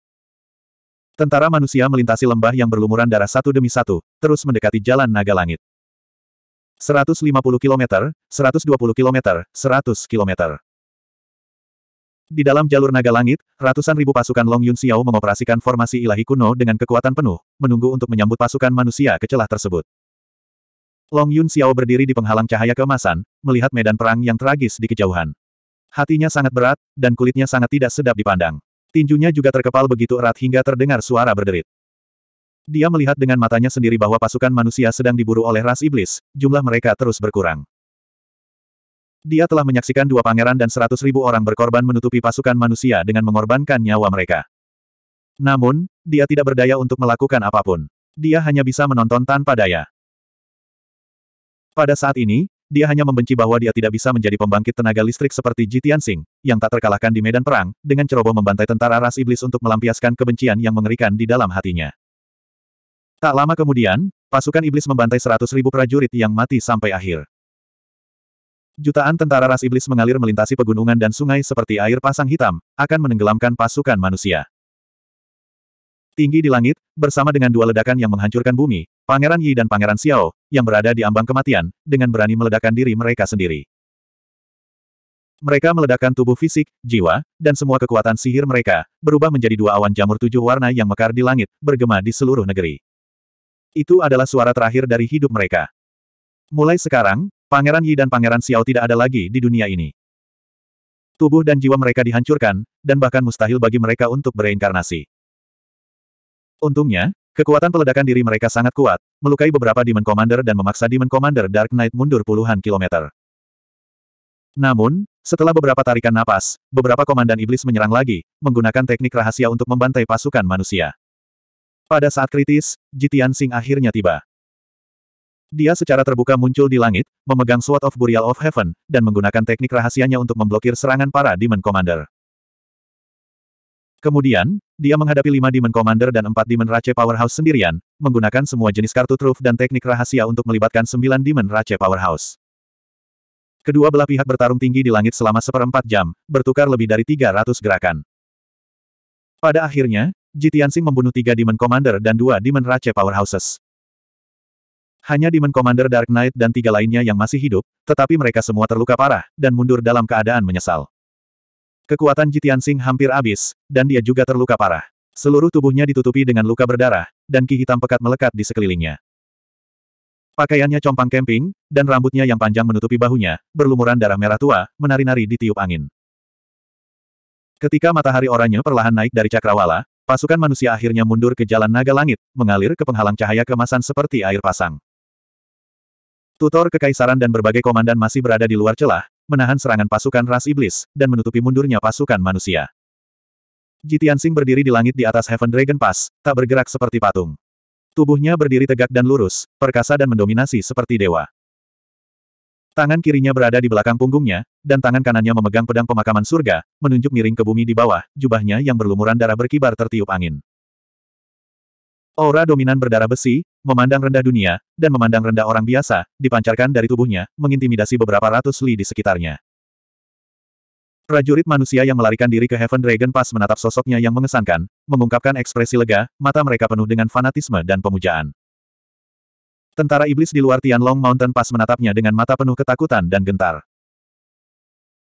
Tentara manusia melintasi lembah yang berlumuran darah satu demi satu, terus mendekati jalan naga langit. 150 km, 120 km, 100 km. Di dalam jalur naga langit, ratusan ribu pasukan Long Yun Xiao mengoperasikan formasi ilahi kuno dengan kekuatan penuh, menunggu untuk menyambut pasukan manusia ke celah tersebut. Long Yun Xiao berdiri di penghalang cahaya keemasan, melihat medan perang yang tragis di kejauhan. Hatinya sangat berat, dan kulitnya sangat tidak sedap dipandang. Tinjunya juga terkepal begitu erat hingga terdengar suara berderit. Dia melihat dengan matanya sendiri bahwa pasukan manusia sedang diburu oleh ras iblis, jumlah mereka terus berkurang. Dia telah menyaksikan dua pangeran dan seratus ribu orang berkorban menutupi pasukan manusia dengan mengorbankan nyawa mereka. Namun, dia tidak berdaya untuk melakukan apapun. Dia hanya bisa menonton tanpa daya. Pada saat ini, dia hanya membenci bahwa dia tidak bisa menjadi pembangkit tenaga listrik seperti Jitian Tianxing, yang tak terkalahkan di medan perang, dengan ceroboh membantai tentara ras iblis untuk melampiaskan kebencian yang mengerikan di dalam hatinya. Tak lama kemudian, pasukan iblis membantai seratus ribu prajurit yang mati sampai akhir. Jutaan tentara ras iblis mengalir melintasi pegunungan dan sungai seperti air pasang hitam, akan menenggelamkan pasukan manusia. Tinggi di langit, bersama dengan dua ledakan yang menghancurkan bumi, Pangeran Yi dan Pangeran Xiao, yang berada di ambang kematian, dengan berani meledakkan diri mereka sendiri. Mereka meledakkan tubuh fisik, jiwa, dan semua kekuatan sihir mereka, berubah menjadi dua awan jamur tujuh warna yang mekar di langit, bergema di seluruh negeri. Itu adalah suara terakhir dari hidup mereka. Mulai sekarang, Pangeran Yi dan Pangeran Xiao tidak ada lagi di dunia ini. Tubuh dan jiwa mereka dihancurkan, dan bahkan mustahil bagi mereka untuk bereinkarnasi. Untungnya, kekuatan peledakan diri mereka sangat kuat, melukai beberapa Demon Commander dan memaksa Demon Commander Dark Knight mundur puluhan kilometer. Namun, setelah beberapa tarikan napas, beberapa komandan iblis menyerang lagi, menggunakan teknik rahasia untuk membantai pasukan manusia. Pada saat kritis, Jitian Sing akhirnya tiba. Dia secara terbuka muncul di langit, memegang Sword of Burial of Heaven, dan menggunakan teknik rahasianya untuk memblokir serangan para Demon Commander. Kemudian, dia menghadapi lima Demon Commander dan empat Demon Rache Powerhouse sendirian, menggunakan semua jenis kartu truf dan teknik rahasia untuk melibatkan sembilan Demon Rache Powerhouse. Kedua belah pihak bertarung tinggi di langit selama seperempat jam, bertukar lebih dari 300 gerakan. Pada akhirnya, Sing membunuh tiga Demon Commander dan dua Demon Rache Powerhouses. Hanya Demon Commander Dark Knight dan tiga lainnya yang masih hidup, tetapi mereka semua terluka parah, dan mundur dalam keadaan menyesal. Kekuatan Jitian Sing hampir habis, dan dia juga terluka parah. Seluruh tubuhnya ditutupi dengan luka berdarah, dan ki hitam pekat melekat di sekelilingnya. Pakaiannya compang kemping, dan rambutnya yang panjang menutupi bahunya, berlumuran darah merah tua, menari-nari di tiup angin. Ketika matahari oranye perlahan naik dari cakrawala, pasukan manusia akhirnya mundur ke jalan naga langit, mengalir ke penghalang cahaya kemasan seperti air pasang. Tutor Kekaisaran dan berbagai komandan masih berada di luar celah, menahan serangan pasukan ras iblis, dan menutupi mundurnya pasukan manusia. Tianxing berdiri di langit di atas Heaven Dragon Pass, tak bergerak seperti patung. Tubuhnya berdiri tegak dan lurus, perkasa dan mendominasi seperti dewa. Tangan kirinya berada di belakang punggungnya, dan tangan kanannya memegang pedang pemakaman surga, menunjuk miring ke bumi di bawah, jubahnya yang berlumuran darah berkibar tertiup angin. Aura dominan berdarah besi, memandang rendah dunia, dan memandang rendah orang biasa, dipancarkan dari tubuhnya, mengintimidasi beberapa ratus li di sekitarnya. Prajurit manusia yang melarikan diri ke Heaven Dragon Pass menatap sosoknya yang mengesankan, mengungkapkan ekspresi lega, mata mereka penuh dengan fanatisme dan pemujaan. Tentara iblis di luar Tianlong Mountain pas menatapnya dengan mata penuh ketakutan dan gentar.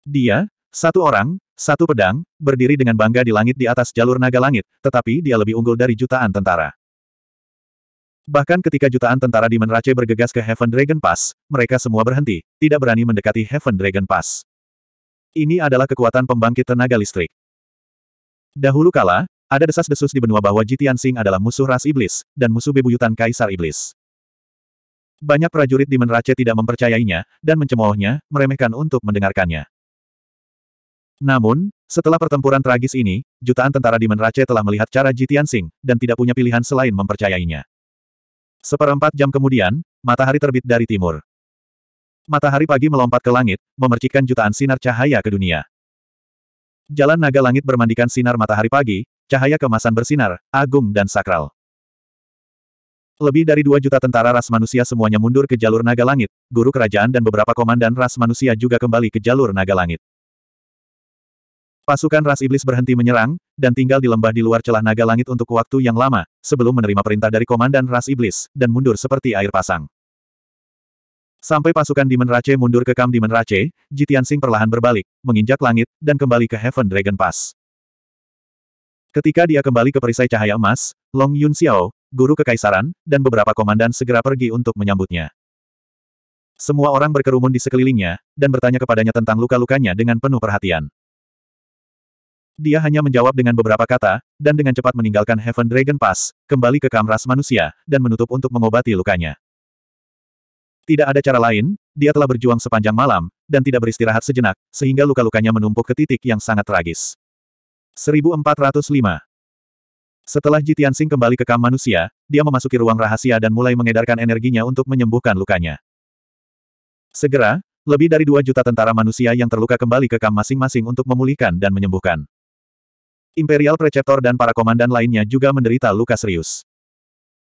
Dia, satu orang, satu pedang, berdiri dengan bangga di langit di atas jalur naga langit, tetapi dia lebih unggul dari jutaan tentara. Bahkan ketika jutaan tentara di Menrace bergegas ke Heaven Dragon Pass, mereka semua berhenti, tidak berani mendekati Heaven Dragon Pass. Ini adalah kekuatan pembangkit tenaga listrik. Dahulu kala, ada desas-desus di benua bahwa Jitian Sing adalah musuh ras iblis, dan musuh bebuyutan Kaisar Iblis. Banyak prajurit di Menrace tidak mempercayainya, dan mencemoohnya, meremehkan untuk mendengarkannya. Namun, setelah pertempuran tragis ini, jutaan tentara di Menrace telah melihat cara Jitian Sing, dan tidak punya pilihan selain mempercayainya. Seperempat jam kemudian, matahari terbit dari timur. Matahari pagi melompat ke langit, memercikkan jutaan sinar cahaya ke dunia. Jalan naga langit bermandikan sinar matahari pagi, cahaya kemasan bersinar, agung dan sakral. Lebih dari dua juta tentara ras manusia semuanya mundur ke jalur naga langit, guru kerajaan dan beberapa komandan ras manusia juga kembali ke jalur naga langit. Pasukan ras iblis berhenti menyerang, dan tinggal di lembah di luar celah naga langit untuk waktu yang lama, sebelum menerima perintah dari komandan ras iblis, dan mundur seperti air pasang. Sampai pasukan Demon Rache mundur ke Kam Demon Rache, Jitian Sing perlahan berbalik, menginjak langit, dan kembali ke Heaven Dragon Pass. Ketika dia kembali ke perisai cahaya emas, Long Yun Xiao, guru kekaisaran, dan beberapa komandan segera pergi untuk menyambutnya. Semua orang berkerumun di sekelilingnya, dan bertanya kepadanya tentang luka-lukanya dengan penuh perhatian. Dia hanya menjawab dengan beberapa kata, dan dengan cepat meninggalkan Heaven Dragon Pass, kembali ke kamras manusia, dan menutup untuk mengobati lukanya. Tidak ada cara lain, dia telah berjuang sepanjang malam, dan tidak beristirahat sejenak, sehingga luka-lukanya menumpuk ke titik yang sangat tragis. 1405 Setelah Jitian Sing kembali ke kam manusia, dia memasuki ruang rahasia dan mulai mengedarkan energinya untuk menyembuhkan lukanya. Segera, lebih dari dua juta tentara manusia yang terluka kembali ke kam masing-masing untuk memulihkan dan menyembuhkan. Imperial Preceptor dan para komandan lainnya juga menderita luka serius.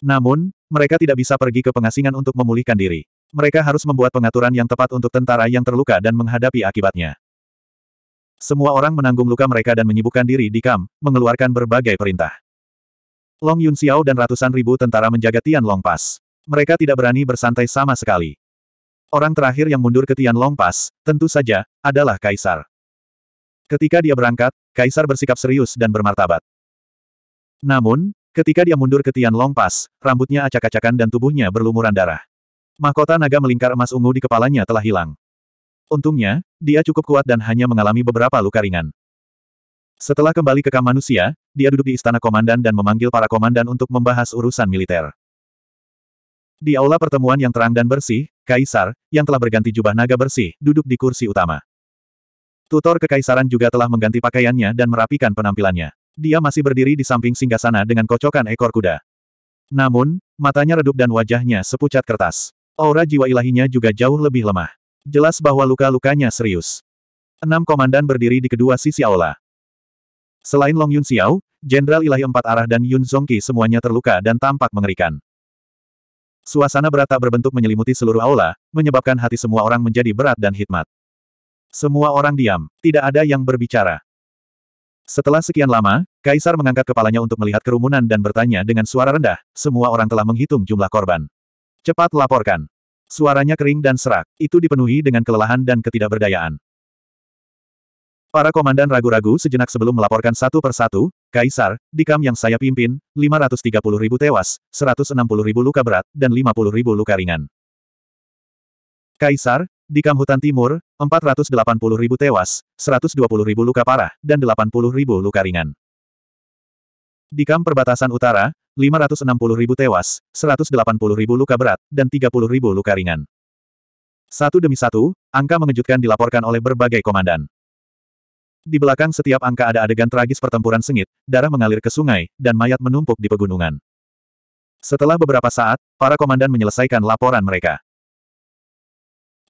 Namun, mereka tidak bisa pergi ke pengasingan untuk memulihkan diri. Mereka harus membuat pengaturan yang tepat untuk tentara yang terluka dan menghadapi akibatnya. Semua orang menanggung luka mereka dan menyibukkan diri di kam, mengeluarkan berbagai perintah. Long Yun Xiao dan ratusan ribu tentara menjaga Tian Long Pass. Mereka tidak berani bersantai sama sekali. Orang terakhir yang mundur ke Tian Long Pass, tentu saja, adalah Kaisar. Ketika dia berangkat, Kaisar bersikap serius dan bermartabat. Namun, ketika dia mundur ke Long Pass, rambutnya acak-acakan dan tubuhnya berlumuran darah. Mahkota naga melingkar emas ungu di kepalanya telah hilang. Untungnya, dia cukup kuat dan hanya mengalami beberapa luka ringan. Setelah kembali ke kamp manusia, dia duduk di istana komandan dan memanggil para komandan untuk membahas urusan militer. Di aula pertemuan yang terang dan bersih, Kaisar, yang telah berganti jubah naga bersih, duduk di kursi utama. Tutor Kekaisaran juga telah mengganti pakaiannya dan merapikan penampilannya. Dia masih berdiri di samping singgasana dengan kocokan ekor kuda. Namun, matanya redup dan wajahnya sepucat kertas. Aura jiwa ilahinya juga jauh lebih lemah. Jelas bahwa luka-lukanya serius. Enam komandan berdiri di kedua sisi aula. Selain Long Yun Xiao, Jenderal Ilahi Empat Arah dan Yun Zongqi semuanya terluka dan tampak mengerikan. Suasana berat tak berbentuk menyelimuti seluruh aula, menyebabkan hati semua orang menjadi berat dan hikmat. Semua orang diam, tidak ada yang berbicara. Setelah sekian lama, Kaisar mengangkat kepalanya untuk melihat kerumunan dan bertanya dengan suara rendah, semua orang telah menghitung jumlah korban. Cepat laporkan. Suaranya kering dan serak, itu dipenuhi dengan kelelahan dan ketidakberdayaan. Para komandan ragu-ragu sejenak sebelum melaporkan satu persatu, Kaisar, di kam yang saya pimpin, 530 ribu tewas, 160 ribu luka berat, dan 50 ribu luka ringan. Kaisar, di Hutan Timur, 480 ribu tewas, 120 ribu luka parah, dan 80 ribu luka ringan. Di Kam Perbatasan Utara, 560 ribu tewas, 180 ribu luka berat, dan 30 ribu luka ringan. Satu demi satu, angka mengejutkan dilaporkan oleh berbagai komandan. Di belakang setiap angka ada adegan tragis pertempuran sengit, darah mengalir ke sungai, dan mayat menumpuk di pegunungan. Setelah beberapa saat, para komandan menyelesaikan laporan mereka.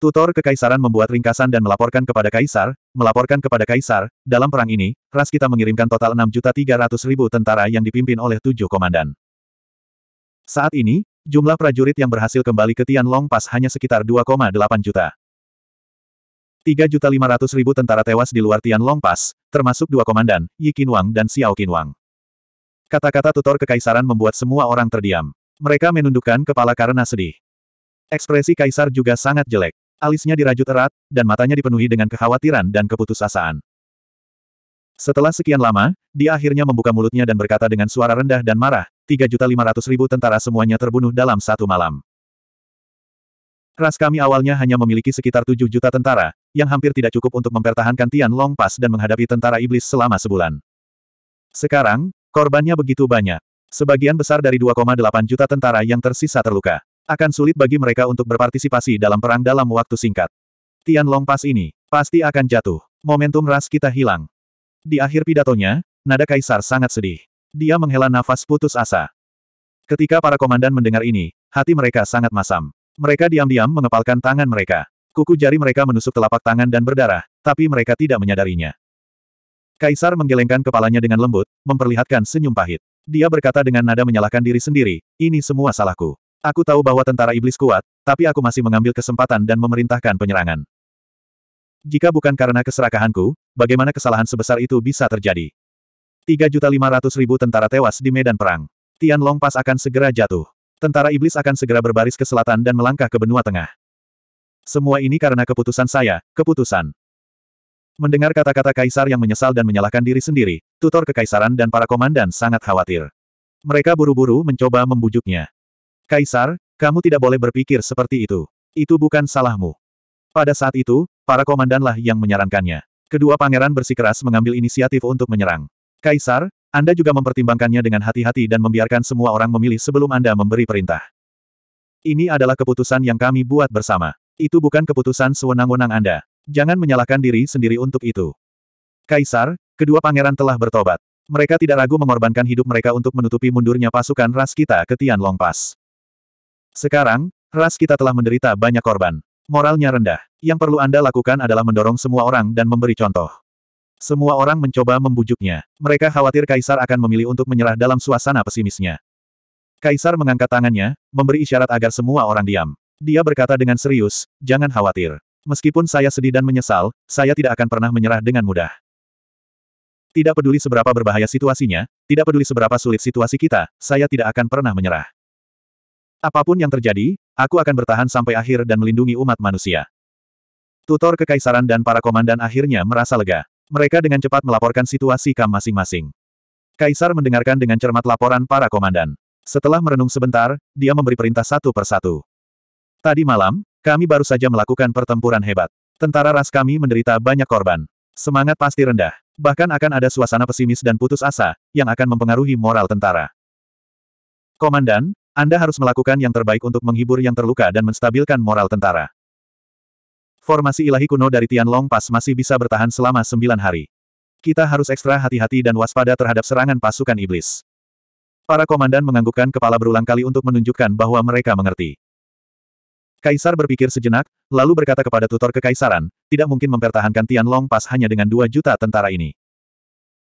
Tutor Kekaisaran membuat ringkasan dan melaporkan kepada Kaisar, melaporkan kepada Kaisar, dalam perang ini, ras kita mengirimkan total 6.300.000 tentara yang dipimpin oleh tujuh komandan. Saat ini, jumlah prajurit yang berhasil kembali ke Tianlong Pass hanya sekitar 2,8 juta. 3.500.000 tentara tewas di luar Tianlong Pass, termasuk dua komandan, Yi Qinwang dan Xiao Qinwang. Kata-kata tutor kekaisaran membuat semua orang terdiam. Mereka menundukkan kepala karena sedih. Ekspresi kaisar juga sangat jelek alisnya dirajut erat, dan matanya dipenuhi dengan kekhawatiran dan keputusasaan. Setelah sekian lama, dia akhirnya membuka mulutnya dan berkata dengan suara rendah dan marah, 3.500.000 tentara semuanya terbunuh dalam satu malam. Ras kami awalnya hanya memiliki sekitar 7 juta tentara, yang hampir tidak cukup untuk mempertahankan Tian Long Pass dan menghadapi tentara iblis selama sebulan. Sekarang, korbannya begitu banyak. Sebagian besar dari 2,8 juta tentara yang tersisa terluka. Akan sulit bagi mereka untuk berpartisipasi dalam perang dalam waktu singkat. Tian Long pas ini, pasti akan jatuh. Momentum ras kita hilang. Di akhir pidatonya, nada kaisar sangat sedih. Dia menghela nafas putus asa. Ketika para komandan mendengar ini, hati mereka sangat masam. Mereka diam-diam mengepalkan tangan mereka. Kuku jari mereka menusuk telapak tangan dan berdarah, tapi mereka tidak menyadarinya. Kaisar menggelengkan kepalanya dengan lembut, memperlihatkan senyum pahit. Dia berkata dengan nada menyalahkan diri sendiri, ini semua salahku. Aku tahu bahwa tentara iblis kuat, tapi aku masih mengambil kesempatan dan memerintahkan penyerangan. Jika bukan karena keserakahanku, bagaimana kesalahan sebesar itu bisa terjadi? 3.500.000 tentara tewas di medan perang. Tian Long Pass akan segera jatuh. Tentara iblis akan segera berbaris ke selatan dan melangkah ke benua tengah. Semua ini karena keputusan saya, keputusan. Mendengar kata-kata kaisar yang menyesal dan menyalahkan diri sendiri, tutor kekaisaran dan para komandan sangat khawatir. Mereka buru-buru mencoba membujuknya. Kaisar, kamu tidak boleh berpikir seperti itu. Itu bukan salahmu. Pada saat itu, para komandanlah yang menyarankannya. Kedua pangeran bersikeras mengambil inisiatif untuk menyerang. Kaisar, Anda juga mempertimbangkannya dengan hati-hati dan membiarkan semua orang memilih sebelum Anda memberi perintah. Ini adalah keputusan yang kami buat bersama. Itu bukan keputusan sewenang-wenang Anda. Jangan menyalahkan diri sendiri untuk itu. Kaisar, kedua pangeran telah bertobat. Mereka tidak ragu mengorbankan hidup mereka untuk menutupi mundurnya pasukan ras kita ke Tian Long Pass. Sekarang, ras kita telah menderita banyak korban. Moralnya rendah. Yang perlu Anda lakukan adalah mendorong semua orang dan memberi contoh. Semua orang mencoba membujuknya. Mereka khawatir kaisar akan memilih untuk menyerah dalam suasana pesimisnya. Kaisar mengangkat tangannya, memberi isyarat agar semua orang diam. Dia berkata dengan serius, jangan khawatir. Meskipun saya sedih dan menyesal, saya tidak akan pernah menyerah dengan mudah. Tidak peduli seberapa berbahaya situasinya, tidak peduli seberapa sulit situasi kita, saya tidak akan pernah menyerah. Apapun yang terjadi, aku akan bertahan sampai akhir dan melindungi umat manusia. Tutor kekaisaran dan para komandan akhirnya merasa lega. Mereka dengan cepat melaporkan situasi kam masing-masing. Kaisar mendengarkan dengan cermat laporan para komandan. Setelah merenung sebentar, dia memberi perintah satu persatu. Tadi malam, kami baru saja melakukan pertempuran hebat. Tentara ras kami menderita banyak korban. Semangat pasti rendah. Bahkan akan ada suasana pesimis dan putus asa, yang akan mempengaruhi moral tentara. Komandan, anda harus melakukan yang terbaik untuk menghibur yang terluka dan menstabilkan moral tentara. Formasi ilahi kuno dari Tianlong Pass masih bisa bertahan selama sembilan hari. Kita harus ekstra hati-hati dan waspada terhadap serangan pasukan iblis. Para komandan menganggukkan kepala berulang kali untuk menunjukkan bahwa mereka mengerti. Kaisar berpikir sejenak, lalu berkata kepada tutor kekaisaran, tidak mungkin mempertahankan Tianlong Pass hanya dengan dua juta tentara ini.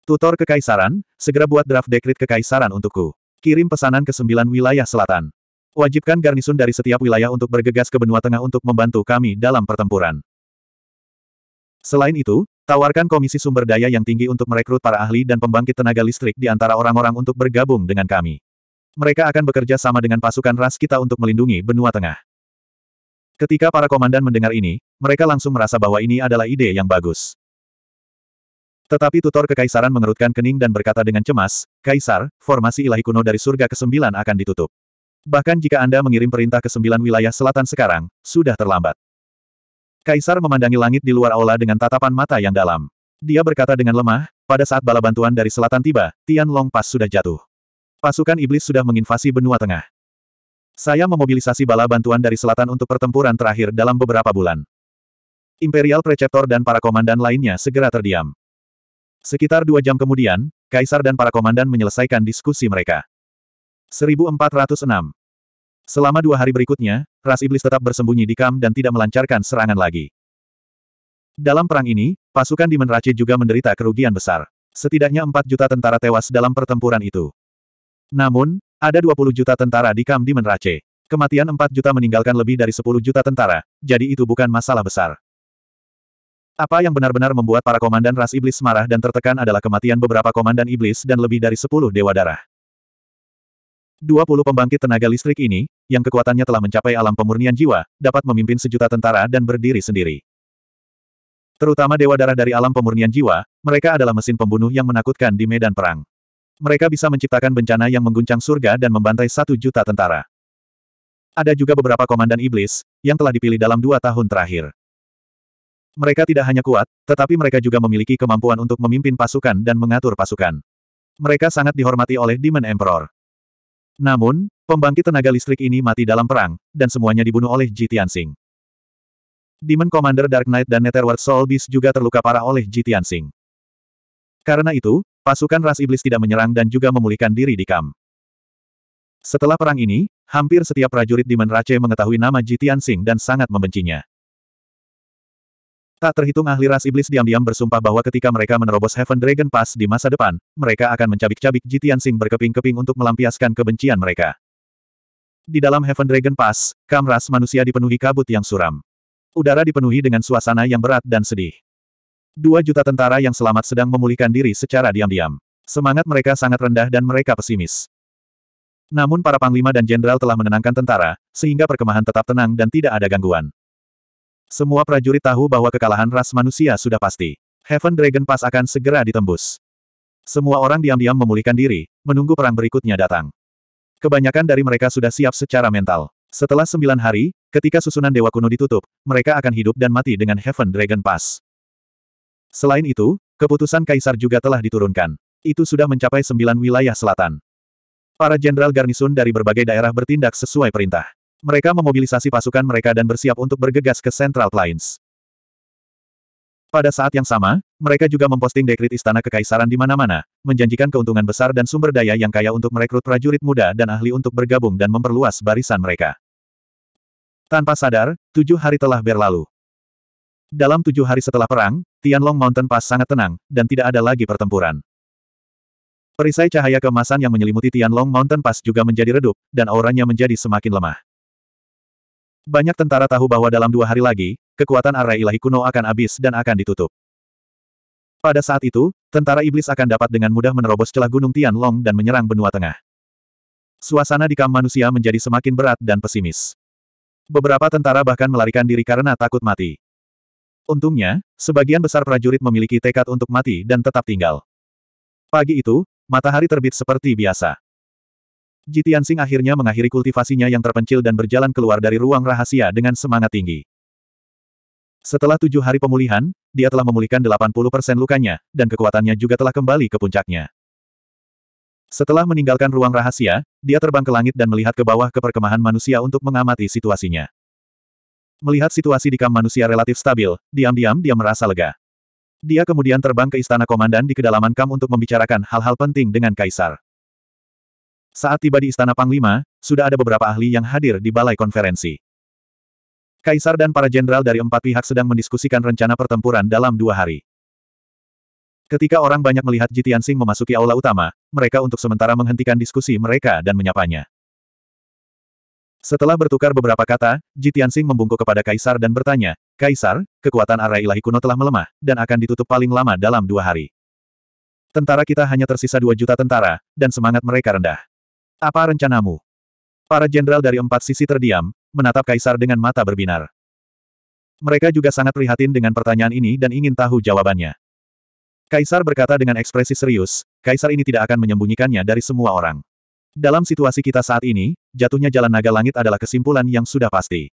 Tutor kekaisaran, segera buat draft dekrit kekaisaran untukku. Kirim pesanan ke sembilan wilayah selatan. Wajibkan garnisun dari setiap wilayah untuk bergegas ke benua tengah untuk membantu kami dalam pertempuran. Selain itu, tawarkan komisi sumber daya yang tinggi untuk merekrut para ahli dan pembangkit tenaga listrik di antara orang-orang untuk bergabung dengan kami. Mereka akan bekerja sama dengan pasukan ras kita untuk melindungi benua tengah. Ketika para komandan mendengar ini, mereka langsung merasa bahwa ini adalah ide yang bagus. Tetapi tutor kekaisaran mengerutkan kening dan berkata dengan cemas, Kaisar, formasi ilahi kuno dari surga ke-9 akan ditutup. Bahkan jika Anda mengirim perintah ke-9 wilayah selatan sekarang, sudah terlambat. Kaisar memandangi langit di luar aula dengan tatapan mata yang dalam. Dia berkata dengan lemah, pada saat bala bantuan dari selatan tiba, Tian Long Pass sudah jatuh. Pasukan iblis sudah menginvasi benua tengah. Saya memobilisasi bala bantuan dari selatan untuk pertempuran terakhir dalam beberapa bulan. Imperial Preceptor dan para komandan lainnya segera terdiam. Sekitar dua jam kemudian, Kaisar dan para komandan menyelesaikan diskusi mereka. 1406. Selama dua hari berikutnya, ras iblis tetap bersembunyi di Kam dan tidak melancarkan serangan lagi. Dalam perang ini, pasukan di Menrace juga menderita kerugian besar. Setidaknya 4 juta tentara tewas dalam pertempuran itu. Namun, ada 20 juta tentara di Kam di Menrace. Kematian 4 juta meninggalkan lebih dari 10 juta tentara, jadi itu bukan masalah besar. Apa yang benar-benar membuat para komandan ras iblis marah dan tertekan adalah kematian beberapa komandan iblis dan lebih dari sepuluh dewa darah. Dua puluh pembangkit tenaga listrik ini, yang kekuatannya telah mencapai alam pemurnian jiwa, dapat memimpin sejuta tentara dan berdiri sendiri. Terutama dewa darah dari alam pemurnian jiwa, mereka adalah mesin pembunuh yang menakutkan di medan perang. Mereka bisa menciptakan bencana yang mengguncang surga dan membantai satu juta tentara. Ada juga beberapa komandan iblis, yang telah dipilih dalam dua tahun terakhir. Mereka tidak hanya kuat, tetapi mereka juga memiliki kemampuan untuk memimpin pasukan dan mengatur pasukan. Mereka sangat dihormati oleh Demon Emperor. Namun, pembangkit tenaga listrik ini mati dalam perang, dan semuanya dibunuh oleh Ji Tianxing. Demon Commander Dark Knight dan Netherworld Soul Beast juga terluka parah oleh Ji Tianxing. Karena itu, pasukan ras iblis tidak menyerang dan juga memulihkan diri di Kam. Setelah perang ini, hampir setiap prajurit Demon Rache mengetahui nama Ji Tianxing dan sangat membencinya. Tak terhitung ahli ras iblis diam-diam bersumpah bahwa ketika mereka menerobos Heaven Dragon Pass di masa depan, mereka akan mencabik-cabik Jitian Sing berkeping-keping untuk melampiaskan kebencian mereka. Di dalam Heaven Dragon Pass, kamras manusia dipenuhi kabut yang suram. Udara dipenuhi dengan suasana yang berat dan sedih. Dua juta tentara yang selamat sedang memulihkan diri secara diam-diam. Semangat mereka sangat rendah dan mereka pesimis. Namun para panglima dan jenderal telah menenangkan tentara, sehingga perkemahan tetap tenang dan tidak ada gangguan. Semua prajurit tahu bahwa kekalahan ras manusia sudah pasti. Heaven Dragon Pass akan segera ditembus. Semua orang diam-diam memulihkan diri, menunggu perang berikutnya datang. Kebanyakan dari mereka sudah siap secara mental. Setelah sembilan hari, ketika susunan Dewa Kuno ditutup, mereka akan hidup dan mati dengan Heaven Dragon Pass. Selain itu, keputusan Kaisar juga telah diturunkan. Itu sudah mencapai sembilan wilayah selatan. Para jenderal garnisun dari berbagai daerah bertindak sesuai perintah. Mereka memobilisasi pasukan mereka dan bersiap untuk bergegas ke Central Plains. Pada saat yang sama, mereka juga memposting dekrit istana kekaisaran di mana-mana, menjanjikan keuntungan besar dan sumber daya yang kaya untuk merekrut prajurit muda dan ahli untuk bergabung dan memperluas barisan mereka. Tanpa sadar, tujuh hari telah berlalu. Dalam tujuh hari setelah perang, Tianlong Mountain Pass sangat tenang, dan tidak ada lagi pertempuran. Perisai cahaya kemasan yang menyelimuti Tianlong Mountain Pass juga menjadi redup, dan auranya menjadi semakin lemah. Banyak tentara tahu bahwa dalam dua hari lagi, kekuatan arai ilahi kuno akan habis dan akan ditutup. Pada saat itu, tentara iblis akan dapat dengan mudah menerobos celah gunung Tianlong dan menyerang benua tengah. Suasana di kamp manusia menjadi semakin berat dan pesimis. Beberapa tentara bahkan melarikan diri karena takut mati. Untungnya, sebagian besar prajurit memiliki tekad untuk mati dan tetap tinggal. Pagi itu, matahari terbit seperti biasa. Jitian Sing akhirnya mengakhiri kultivasinya yang terpencil dan berjalan keluar dari ruang rahasia dengan semangat tinggi. Setelah tujuh hari pemulihan, dia telah memulihkan 80% lukanya, dan kekuatannya juga telah kembali ke puncaknya. Setelah meninggalkan ruang rahasia, dia terbang ke langit dan melihat ke bawah ke perkemahan manusia untuk mengamati situasinya. Melihat situasi di kamp manusia relatif stabil, diam-diam dia merasa lega. Dia kemudian terbang ke istana komandan di kedalaman kamp untuk membicarakan hal-hal penting dengan kaisar. Saat tiba di Istana Panglima, sudah ada beberapa ahli yang hadir di balai konferensi. Kaisar dan para jenderal dari empat pihak sedang mendiskusikan rencana pertempuran dalam dua hari. Ketika orang banyak melihat Jitian Singh memasuki aula utama, mereka untuk sementara menghentikan diskusi mereka dan menyapanya. Setelah bertukar beberapa kata, Jitian Singh membungkuk kepada Kaisar dan bertanya, Kaisar, kekuatan arah ilahi kuno telah melemah, dan akan ditutup paling lama dalam dua hari. Tentara kita hanya tersisa dua juta tentara, dan semangat mereka rendah. Apa rencanamu? Para jenderal dari empat sisi terdiam, menatap kaisar dengan mata berbinar. Mereka juga sangat prihatin dengan pertanyaan ini dan ingin tahu jawabannya. Kaisar berkata dengan ekspresi serius, kaisar ini tidak akan menyembunyikannya dari semua orang. Dalam situasi kita saat ini, jatuhnya jalan naga langit adalah kesimpulan yang sudah pasti.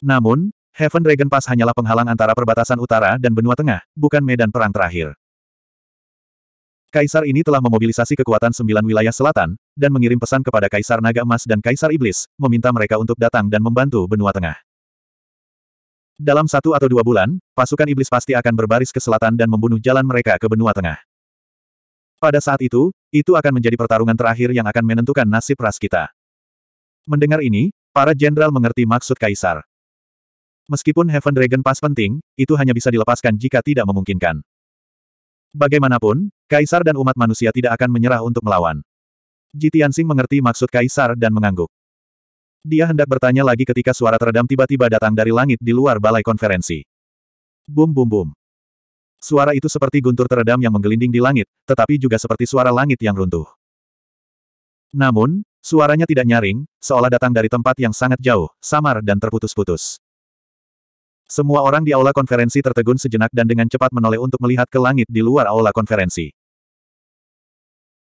Namun, Heaven Dragon Pass hanyalah penghalang antara perbatasan utara dan benua tengah, bukan medan perang terakhir. Kaisar ini telah memobilisasi kekuatan sembilan wilayah selatan, dan mengirim pesan kepada Kaisar Naga Emas dan Kaisar Iblis, meminta mereka untuk datang dan membantu benua tengah. Dalam satu atau dua bulan, pasukan Iblis pasti akan berbaris ke selatan dan membunuh jalan mereka ke benua tengah. Pada saat itu, itu akan menjadi pertarungan terakhir yang akan menentukan nasib ras kita. Mendengar ini, para jenderal mengerti maksud Kaisar. Meskipun Heaven Dragon Pass penting, itu hanya bisa dilepaskan jika tidak memungkinkan. Bagaimanapun, kaisar dan umat manusia tidak akan menyerah untuk melawan. Jitiansing mengerti maksud kaisar dan mengangguk. Dia hendak bertanya lagi ketika suara teredam tiba-tiba datang dari langit di luar balai konferensi. Bum bum bum. Suara itu seperti guntur teredam yang menggelinding di langit, tetapi juga seperti suara langit yang runtuh. Namun, suaranya tidak nyaring, seolah datang dari tempat yang sangat jauh, samar dan terputus-putus. Semua orang di aula konferensi tertegun sejenak dan dengan cepat menoleh untuk melihat ke langit di luar aula konferensi.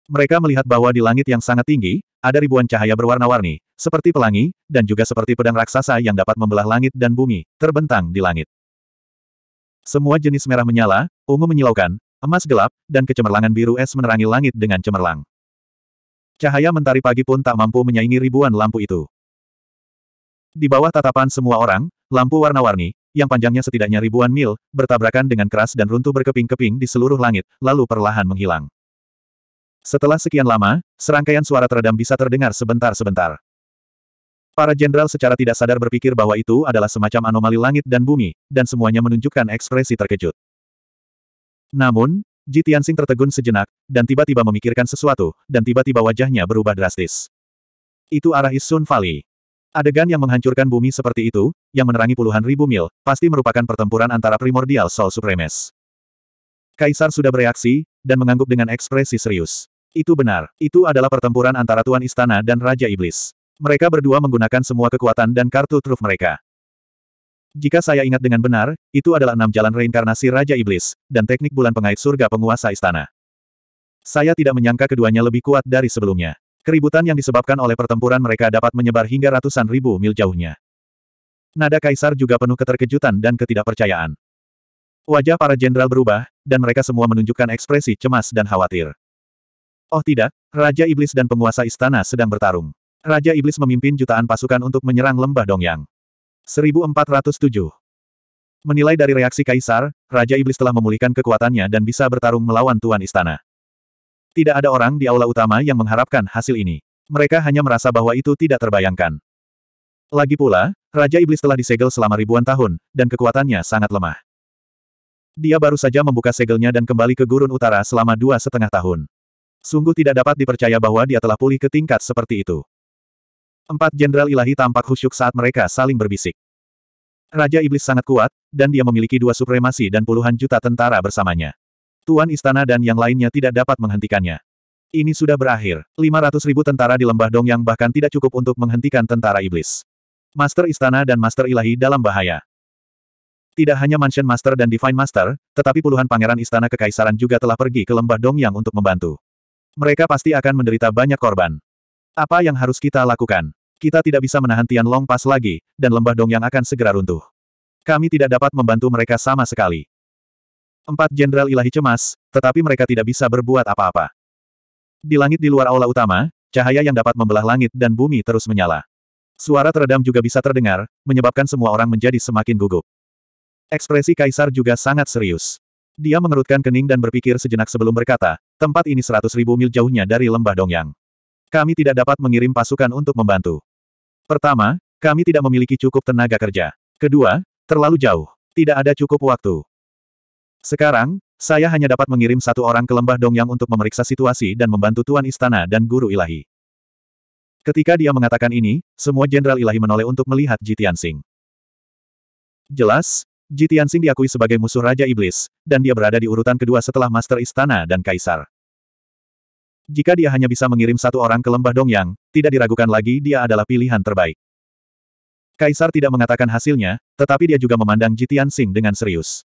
Mereka melihat bahwa di langit yang sangat tinggi, ada ribuan cahaya berwarna-warni, seperti pelangi, dan juga seperti pedang raksasa yang dapat membelah langit dan bumi, terbentang di langit. Semua jenis merah menyala, ungu menyilaukan, emas gelap, dan kecemerlangan biru es menerangi langit dengan cemerlang. Cahaya mentari pagi pun tak mampu menyaingi ribuan lampu itu. Di bawah tatapan semua orang, lampu warna-warni, yang panjangnya setidaknya ribuan mil, bertabrakan dengan keras dan runtuh berkeping-keping di seluruh langit, lalu perlahan menghilang. Setelah sekian lama, serangkaian suara teredam bisa terdengar sebentar-sebentar. Para jenderal secara tidak sadar berpikir bahwa itu adalah semacam anomali langit dan bumi, dan semuanya menunjukkan ekspresi terkejut. Namun, Ji Tianxing tertegun sejenak, dan tiba-tiba memikirkan sesuatu, dan tiba-tiba wajahnya berubah drastis. Itu arah Isun Valley. Adegan yang menghancurkan bumi seperti itu, yang menerangi puluhan ribu mil, pasti merupakan pertempuran antara primordial Soul Supremes. Kaisar sudah bereaksi, dan mengangguk dengan ekspresi serius. Itu benar, itu adalah pertempuran antara Tuan Istana dan Raja Iblis. Mereka berdua menggunakan semua kekuatan dan kartu truf mereka. Jika saya ingat dengan benar, itu adalah enam jalan reinkarnasi Raja Iblis, dan teknik bulan pengait surga penguasa istana. Saya tidak menyangka keduanya lebih kuat dari sebelumnya. Keributan yang disebabkan oleh pertempuran mereka dapat menyebar hingga ratusan ribu mil jauhnya. Nada kaisar juga penuh keterkejutan dan ketidakpercayaan. Wajah para jenderal berubah, dan mereka semua menunjukkan ekspresi cemas dan khawatir. Oh tidak, Raja Iblis dan penguasa istana sedang bertarung. Raja Iblis memimpin jutaan pasukan untuk menyerang lembah Dongyang. 1407 Menilai dari reaksi kaisar, Raja Iblis telah memulihkan kekuatannya dan bisa bertarung melawan Tuan Istana. Tidak ada orang di aula utama yang mengharapkan hasil ini. Mereka hanya merasa bahwa itu tidak terbayangkan. Lagi pula, Raja Iblis telah disegel selama ribuan tahun, dan kekuatannya sangat lemah. Dia baru saja membuka segelnya dan kembali ke gurun utara selama dua setengah tahun. Sungguh tidak dapat dipercaya bahwa dia telah pulih ke tingkat seperti itu. Empat jenderal ilahi tampak khusyuk saat mereka saling berbisik. Raja Iblis sangat kuat, dan dia memiliki dua supremasi dan puluhan juta tentara bersamanya. Tuan Istana dan yang lainnya tidak dapat menghentikannya. Ini sudah berakhir. 500 ribu tentara di lembah Dong yang bahkan tidak cukup untuk menghentikan tentara iblis. Master Istana dan Master Ilahi dalam bahaya. Tidak hanya Mansion Master dan Divine Master, tetapi puluhan pangeran istana kekaisaran juga telah pergi ke lembah Dongyang untuk membantu. Mereka pasti akan menderita banyak korban. Apa yang harus kita lakukan? Kita tidak bisa menahan Tian Long Pass lagi, dan lembah Dongyang akan segera runtuh. Kami tidak dapat membantu mereka sama sekali. Empat jenderal ilahi cemas, tetapi mereka tidak bisa berbuat apa-apa. Di langit di luar aula utama, cahaya yang dapat membelah langit dan bumi terus menyala. Suara teredam juga bisa terdengar, menyebabkan semua orang menjadi semakin gugup. Ekspresi kaisar juga sangat serius. Dia mengerutkan kening dan berpikir sejenak sebelum berkata, tempat ini seratus ribu mil jauhnya dari lembah Dongyang. Kami tidak dapat mengirim pasukan untuk membantu. Pertama, kami tidak memiliki cukup tenaga kerja. Kedua, terlalu jauh. Tidak ada cukup waktu. Sekarang, saya hanya dapat mengirim satu orang ke lembah Dongyang untuk memeriksa situasi dan membantu Tuan Istana dan Guru Ilahi. Ketika dia mengatakan ini, semua Jenderal Ilahi menoleh untuk melihat Jitian Sing. Jelas, Jitian Sing diakui sebagai musuh Raja Iblis, dan dia berada di urutan kedua setelah Master Istana dan Kaisar. Jika dia hanya bisa mengirim satu orang ke lembah Dongyang, tidak diragukan lagi dia adalah pilihan terbaik. Kaisar tidak mengatakan hasilnya, tetapi dia juga memandang Jitian Sing dengan serius.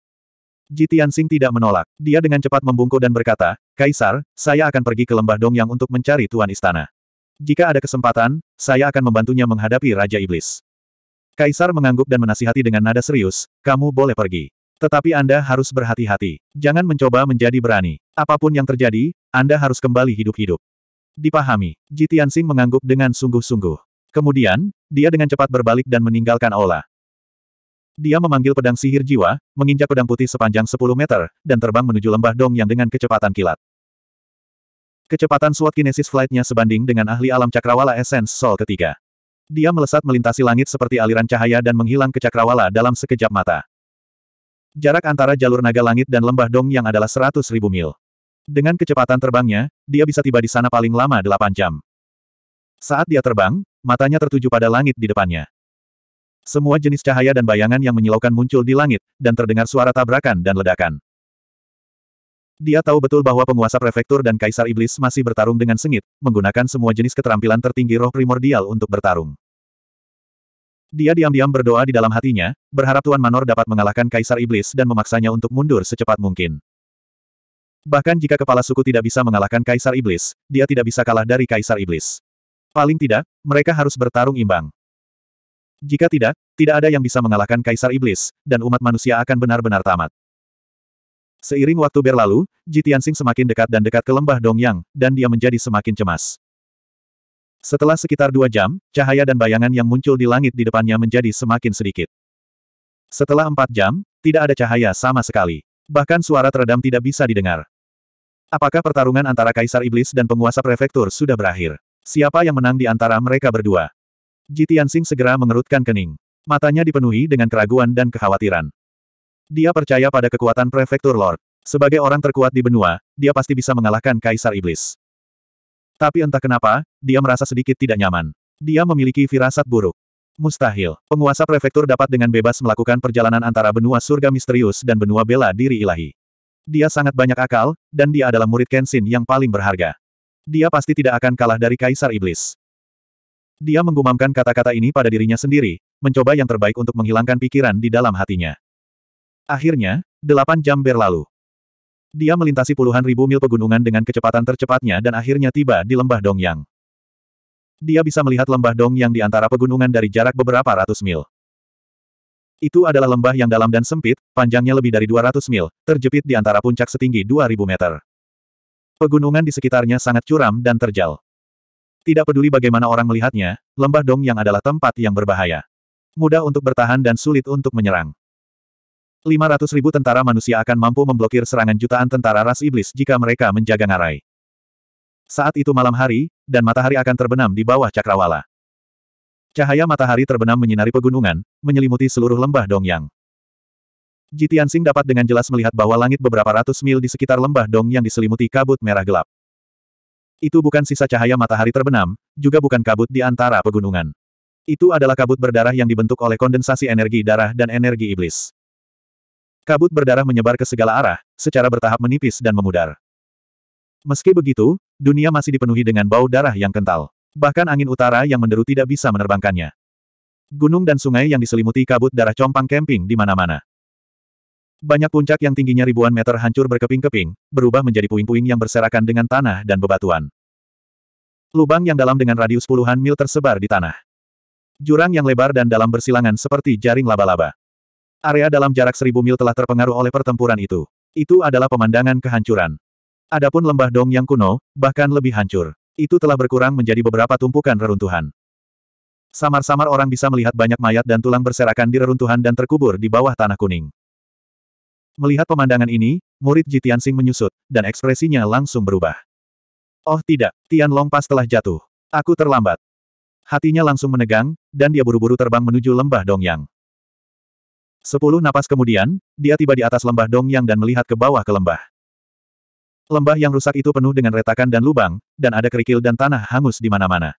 Ji Tianxing tidak menolak. Dia dengan cepat membungkuk dan berkata, Kaisar, saya akan pergi ke lembah Dongyang untuk mencari Tuan Istana. Jika ada kesempatan, saya akan membantunya menghadapi Raja Iblis. Kaisar mengangguk dan menasihati dengan nada serius, kamu boleh pergi. Tetapi Anda harus berhati-hati. Jangan mencoba menjadi berani. Apapun yang terjadi, Anda harus kembali hidup-hidup. Dipahami, Ji Tianxing mengangguk dengan sungguh-sungguh. Kemudian, dia dengan cepat berbalik dan meninggalkan aula. Dia memanggil pedang sihir jiwa, menginjak pedang putih sepanjang 10 meter, dan terbang menuju lembah dong yang dengan kecepatan kilat. Kecepatan SWAT kinesis flight-nya sebanding dengan ahli alam cakrawala Essence Soul ketiga. Dia melesat melintasi langit seperti aliran cahaya dan menghilang ke cakrawala dalam sekejap mata. Jarak antara jalur naga langit dan lembah dong yang adalah 100.000 mil. Dengan kecepatan terbangnya, dia bisa tiba di sana paling lama 8 jam. Saat dia terbang, matanya tertuju pada langit di depannya. Semua jenis cahaya dan bayangan yang menyilaukan muncul di langit, dan terdengar suara tabrakan dan ledakan. Dia tahu betul bahwa penguasa prefektur dan kaisar iblis masih bertarung dengan sengit, menggunakan semua jenis keterampilan tertinggi roh primordial untuk bertarung. Dia diam-diam berdoa di dalam hatinya, berharap Tuan Manor dapat mengalahkan kaisar iblis dan memaksanya untuk mundur secepat mungkin. Bahkan jika kepala suku tidak bisa mengalahkan Kaisar Iblis, dia tidak bisa kalah dari Kaisar Iblis. Paling tidak, mereka harus bertarung imbang. Jika tidak, tidak ada yang bisa mengalahkan Kaisar Iblis, dan umat manusia akan benar-benar tamat. Seiring waktu berlalu, Jitiansing semakin dekat dan dekat ke lembah Dongyang, dan dia menjadi semakin cemas. Setelah sekitar dua jam, cahaya dan bayangan yang muncul di langit di depannya menjadi semakin sedikit. Setelah empat jam, tidak ada cahaya sama sekali. Bahkan suara teredam tidak bisa didengar. Apakah pertarungan antara Kaisar Iblis dan penguasa prefektur sudah berakhir? Siapa yang menang di antara mereka berdua? Jitian Tianxing segera mengerutkan kening. Matanya dipenuhi dengan keraguan dan kekhawatiran. Dia percaya pada kekuatan prefektur Lord. Sebagai orang terkuat di benua, dia pasti bisa mengalahkan Kaisar Iblis. Tapi entah kenapa, dia merasa sedikit tidak nyaman. Dia memiliki firasat buruk. Mustahil, penguasa prefektur dapat dengan bebas melakukan perjalanan antara benua surga misterius dan benua bela diri ilahi. Dia sangat banyak akal, dan dia adalah murid Kenshin yang paling berharga. Dia pasti tidak akan kalah dari Kaisar Iblis. Dia menggumamkan kata-kata ini pada dirinya sendiri, mencoba yang terbaik untuk menghilangkan pikiran di dalam hatinya. Akhirnya, delapan jam berlalu. Dia melintasi puluhan ribu mil pegunungan dengan kecepatan tercepatnya dan akhirnya tiba di lembah Dongyang. Dia bisa melihat lembah Dongyang di antara pegunungan dari jarak beberapa ratus mil. Itu adalah lembah yang dalam dan sempit, panjangnya lebih dari 200 mil, terjepit di antara puncak setinggi 2000 meter. Pegunungan di sekitarnya sangat curam dan terjal. Tidak peduli bagaimana orang melihatnya, lembah Dong yang adalah tempat yang berbahaya. Mudah untuk bertahan dan sulit untuk menyerang. 500 ribu tentara manusia akan mampu memblokir serangan jutaan tentara ras iblis jika mereka menjaga ngarai. Saat itu malam hari, dan matahari akan terbenam di bawah cakrawala. Cahaya matahari terbenam menyinari pegunungan, menyelimuti seluruh lembah Dong Dongyang. Sing dapat dengan jelas melihat bahwa langit beberapa ratus mil di sekitar lembah Dong yang diselimuti kabut merah gelap. Itu bukan sisa cahaya matahari terbenam, juga bukan kabut di antara pegunungan. Itu adalah kabut berdarah yang dibentuk oleh kondensasi energi darah dan energi iblis. Kabut berdarah menyebar ke segala arah, secara bertahap menipis dan memudar. Meski begitu, dunia masih dipenuhi dengan bau darah yang kental. Bahkan angin utara yang menderu tidak bisa menerbangkannya. Gunung dan sungai yang diselimuti kabut darah compang camping di mana-mana. Banyak puncak yang tingginya ribuan meter hancur berkeping-keping, berubah menjadi puing-puing yang berserakan dengan tanah dan bebatuan. Lubang yang dalam dengan radius puluhan mil tersebar di tanah. Jurang yang lebar dan dalam bersilangan seperti jaring laba-laba. Area dalam jarak seribu mil telah terpengaruh oleh pertempuran itu. Itu adalah pemandangan kehancuran. Adapun lembah dong yang kuno, bahkan lebih hancur. Itu telah berkurang menjadi beberapa tumpukan reruntuhan. Samar-samar orang bisa melihat banyak mayat dan tulang berserakan di reruntuhan dan terkubur di bawah tanah kuning. Melihat pemandangan ini, murid Ji Tianxing menyusut, dan ekspresinya langsung berubah. Oh tidak, Tian Longpas telah jatuh. Aku terlambat. Hatinya langsung menegang, dan dia buru-buru terbang menuju lembah Dongyang. Sepuluh napas kemudian, dia tiba di atas lembah Dongyang dan melihat ke bawah ke lembah. Lembah yang rusak itu penuh dengan retakan dan lubang, dan ada kerikil dan tanah hangus di mana-mana.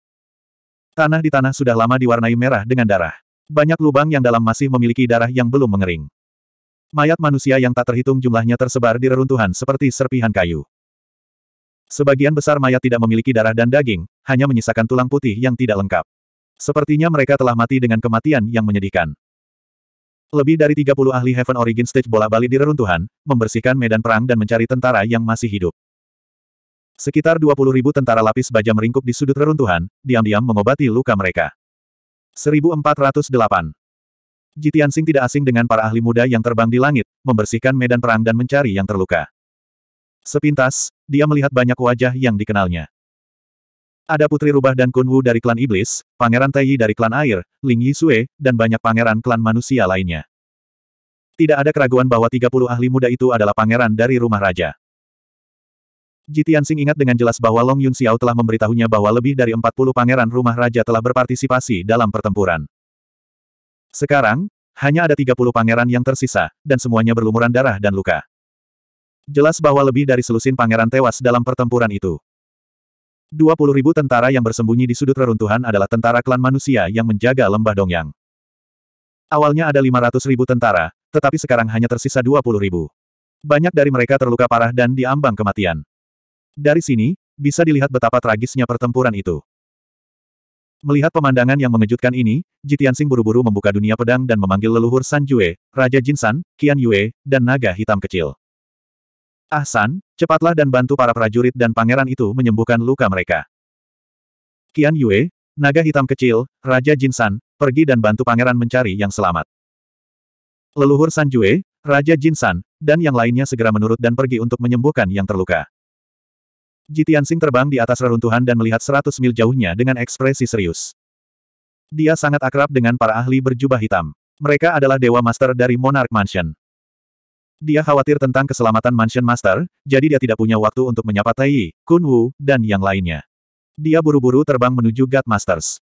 Tanah di tanah sudah lama diwarnai merah dengan darah. Banyak lubang yang dalam masih memiliki darah yang belum mengering. Mayat manusia yang tak terhitung jumlahnya tersebar di reruntuhan seperti serpihan kayu. Sebagian besar mayat tidak memiliki darah dan daging, hanya menyisakan tulang putih yang tidak lengkap. Sepertinya mereka telah mati dengan kematian yang menyedihkan. Lebih dari 30 ahli Heaven Origin Stage bola bali di reruntuhan, membersihkan medan perang dan mencari tentara yang masih hidup. Sekitar 20 ribu tentara lapis baja meringkuk di sudut reruntuhan, diam-diam mengobati luka mereka. 1408 Jitiansing tidak asing dengan para ahli muda yang terbang di langit, membersihkan medan perang dan mencari yang terluka. Sepintas, dia melihat banyak wajah yang dikenalnya. Ada Putri Rubah dan Kunwu dari klan Iblis, Pangeran Taiyi dari klan Air, Ling Yisue, dan banyak pangeran klan manusia lainnya. Tidak ada keraguan bahwa 30 ahli muda itu adalah pangeran dari rumah raja. Jitiansing ingat dengan jelas bahwa Long Yun Xiao telah memberitahunya bahwa lebih dari 40 pangeran rumah raja telah berpartisipasi dalam pertempuran. Sekarang, hanya ada 30 pangeran yang tersisa, dan semuanya berlumuran darah dan luka. Jelas bahwa lebih dari selusin pangeran tewas dalam pertempuran itu. 20 ribu tentara yang bersembunyi di sudut reruntuhan adalah tentara klan manusia yang menjaga lembah Dongyang. Awalnya ada 500 ribu tentara, tetapi sekarang hanya tersisa 20 ribu. Banyak dari mereka terluka parah dan diambang kematian. Dari sini, bisa dilihat betapa tragisnya pertempuran itu. Melihat pemandangan yang mengejutkan ini, Jitiansing buru-buru membuka dunia pedang dan memanggil leluhur San Jue, Raja San, Qian Yue, dan naga hitam kecil. Ah San, cepatlah dan bantu para prajurit dan pangeran itu menyembuhkan luka mereka. Qian Yue, naga hitam kecil, Raja Jin San, pergi dan bantu pangeran mencari yang selamat. Leluhur San Jue, Raja San, dan yang lainnya segera menurut dan pergi untuk menyembuhkan yang terluka. Jitian Sing terbang di atas reruntuhan dan melihat seratus mil jauhnya dengan ekspresi serius. Dia sangat akrab dengan para ahli berjubah hitam. Mereka adalah Dewa Master dari Monarch Mansion. Dia khawatir tentang keselamatan Mansion Master, jadi dia tidak punya waktu untuk menyapa Tai Kunwu, Kun Wu, dan yang lainnya. Dia buru-buru terbang menuju God Masters.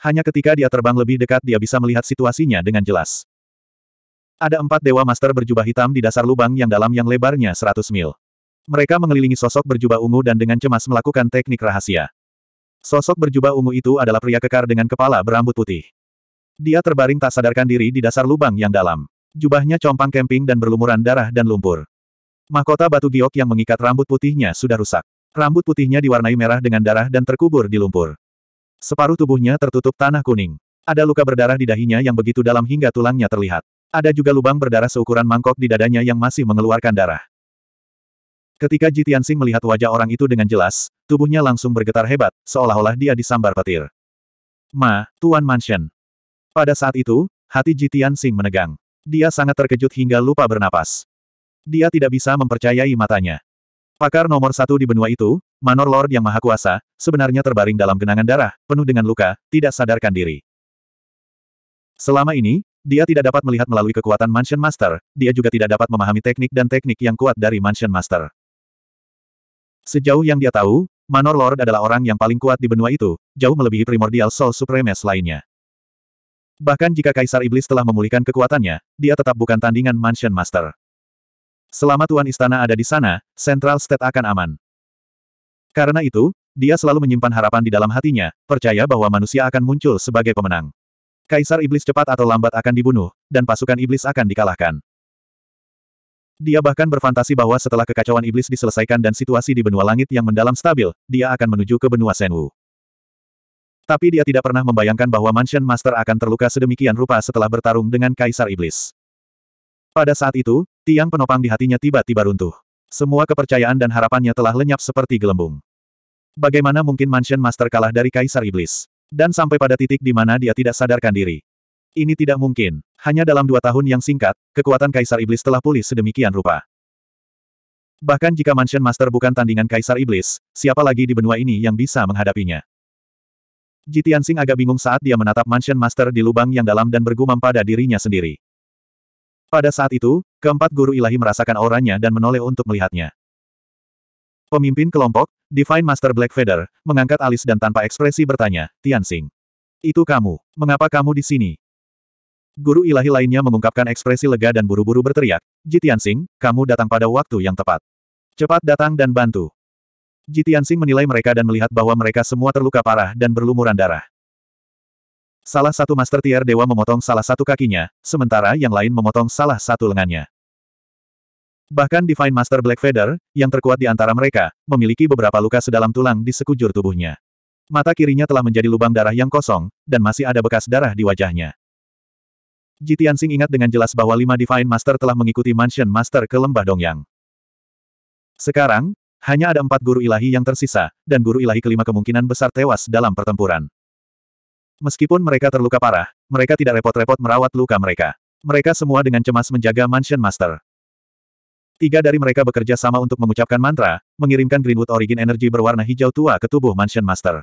Hanya ketika dia terbang lebih dekat dia bisa melihat situasinya dengan jelas. Ada empat Dewa Master berjubah hitam di dasar lubang yang dalam yang lebarnya 100 mil. Mereka mengelilingi sosok berjubah ungu dan dengan cemas melakukan teknik rahasia. Sosok berjubah ungu itu adalah pria kekar dengan kepala berambut putih. Dia terbaring tak sadarkan diri di dasar lubang yang dalam. Jubahnya compang kemping dan berlumuran darah dan lumpur. Mahkota batu giok yang mengikat rambut putihnya sudah rusak. Rambut putihnya diwarnai merah dengan darah dan terkubur di lumpur. Separuh tubuhnya tertutup tanah kuning. Ada luka berdarah di dahinya yang begitu dalam hingga tulangnya terlihat. Ada juga lubang berdarah seukuran mangkok di dadanya yang masih mengeluarkan darah. Ketika Jitian Tianxing melihat wajah orang itu dengan jelas, tubuhnya langsung bergetar hebat, seolah-olah dia disambar petir. Ma, Tuan Mansion. Pada saat itu, hati Jitian Tianxing menegang. Dia sangat terkejut hingga lupa bernapas. Dia tidak bisa mempercayai matanya. Pakar nomor satu di benua itu, Manor Lord yang Maha Kuasa, sebenarnya terbaring dalam genangan darah, penuh dengan luka, tidak sadarkan diri. Selama ini, dia tidak dapat melihat melalui kekuatan Mansion Master, dia juga tidak dapat memahami teknik dan teknik yang kuat dari Mansion Master. Sejauh yang dia tahu, Manor Lord adalah orang yang paling kuat di benua itu, jauh melebihi primordial Soul Supremes lainnya. Bahkan jika Kaisar Iblis telah memulihkan kekuatannya, dia tetap bukan tandingan Mansion Master. Selama Tuan Istana ada di sana, Central State akan aman. Karena itu, dia selalu menyimpan harapan di dalam hatinya, percaya bahwa manusia akan muncul sebagai pemenang. Kaisar Iblis cepat atau lambat akan dibunuh, dan pasukan Iblis akan dikalahkan. Dia bahkan berfantasi bahwa setelah kekacauan iblis diselesaikan dan situasi di benua langit yang mendalam stabil, dia akan menuju ke benua Senwu. Tapi dia tidak pernah membayangkan bahwa Mansion Master akan terluka sedemikian rupa setelah bertarung dengan Kaisar Iblis. Pada saat itu, tiang penopang di hatinya tiba-tiba runtuh. Semua kepercayaan dan harapannya telah lenyap seperti gelembung. Bagaimana mungkin Mansion Master kalah dari Kaisar Iblis? Dan sampai pada titik di mana dia tidak sadarkan diri. Ini tidak mungkin. Hanya dalam dua tahun yang singkat, kekuatan Kaisar Iblis telah pulih sedemikian rupa. Bahkan jika Mansion Master bukan tandingan Kaisar Iblis, siapa lagi di benua ini yang bisa menghadapinya? Jitian Singh agak bingung saat dia menatap Mansion Master di lubang yang dalam dan bergumam pada dirinya sendiri. Pada saat itu, keempat guru ilahi merasakan auranya dan menoleh untuk melihatnya. Pemimpin kelompok, Divine Master Black Feather, mengangkat alis dan tanpa ekspresi bertanya, Tian Singh. Itu kamu. Mengapa kamu di sini? Guru ilahi lainnya mengungkapkan ekspresi lega dan buru-buru berteriak, Jitian Sing, kamu datang pada waktu yang tepat. Cepat datang dan bantu. Jitian Sing menilai mereka dan melihat bahwa mereka semua terluka parah dan berlumuran darah. Salah satu Master Tier Dewa memotong salah satu kakinya, sementara yang lain memotong salah satu lengannya. Bahkan Divine Master Black Feather, yang terkuat di antara mereka, memiliki beberapa luka sedalam tulang di sekujur tubuhnya. Mata kirinya telah menjadi lubang darah yang kosong, dan masih ada bekas darah di wajahnya. Jitian Sing ingat dengan jelas bahwa lima Divine Master telah mengikuti Mansion Master ke Lembah Dongyang. Sekarang, hanya ada empat guru ilahi yang tersisa, dan guru ilahi kelima kemungkinan besar tewas dalam pertempuran. Meskipun mereka terluka parah, mereka tidak repot-repot merawat luka mereka. Mereka semua dengan cemas menjaga Mansion Master. Tiga dari mereka bekerja sama untuk mengucapkan mantra, mengirimkan Greenwood Origin Energy berwarna hijau tua ke tubuh Mansion Master.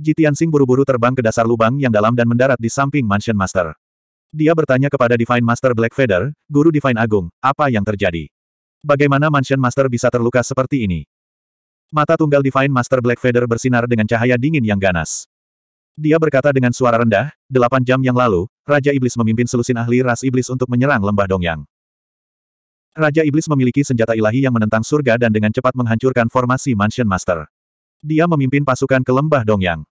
Jitian Sing buru-buru terbang ke dasar lubang yang dalam dan mendarat di samping Mansion Master. Dia bertanya kepada Divine Master Black Feather, Guru Divine Agung, apa yang terjadi? Bagaimana Mansion Master bisa terluka seperti ini? Mata tunggal Divine Master Black Feather bersinar dengan cahaya dingin yang ganas. Dia berkata dengan suara rendah, delapan jam yang lalu, Raja Iblis memimpin selusin ahli ras iblis untuk menyerang lembah Dongyang. Raja Iblis memiliki senjata ilahi yang menentang surga dan dengan cepat menghancurkan formasi Mansion Master. Dia memimpin pasukan ke lembah Dongyang.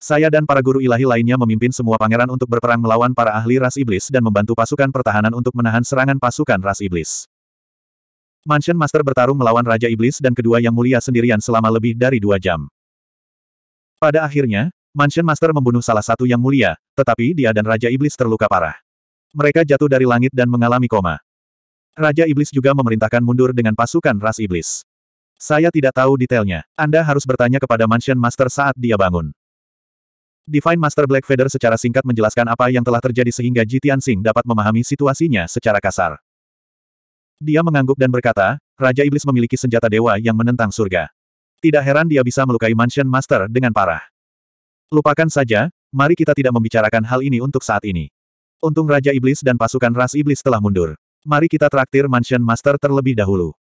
Saya dan para guru ilahi lainnya memimpin semua pangeran untuk berperang melawan para ahli ras iblis dan membantu pasukan pertahanan untuk menahan serangan pasukan ras iblis. Mansion Master bertarung melawan Raja Iblis dan kedua yang mulia sendirian selama lebih dari dua jam. Pada akhirnya, Mansion Master membunuh salah satu yang mulia, tetapi dia dan Raja Iblis terluka parah. Mereka jatuh dari langit dan mengalami koma. Raja Iblis juga memerintahkan mundur dengan pasukan ras iblis. Saya tidak tahu detailnya. Anda harus bertanya kepada Mansion Master saat dia bangun. Divine Master Black Feather secara singkat menjelaskan apa yang telah terjadi sehingga Ji Tianxing dapat memahami situasinya secara kasar. Dia mengangguk dan berkata, Raja Iblis memiliki senjata dewa yang menentang surga. Tidak heran dia bisa melukai Mansion Master dengan parah. Lupakan saja, mari kita tidak membicarakan hal ini untuk saat ini. Untung Raja Iblis dan pasukan ras Iblis telah mundur. Mari kita traktir Mansion Master terlebih dahulu.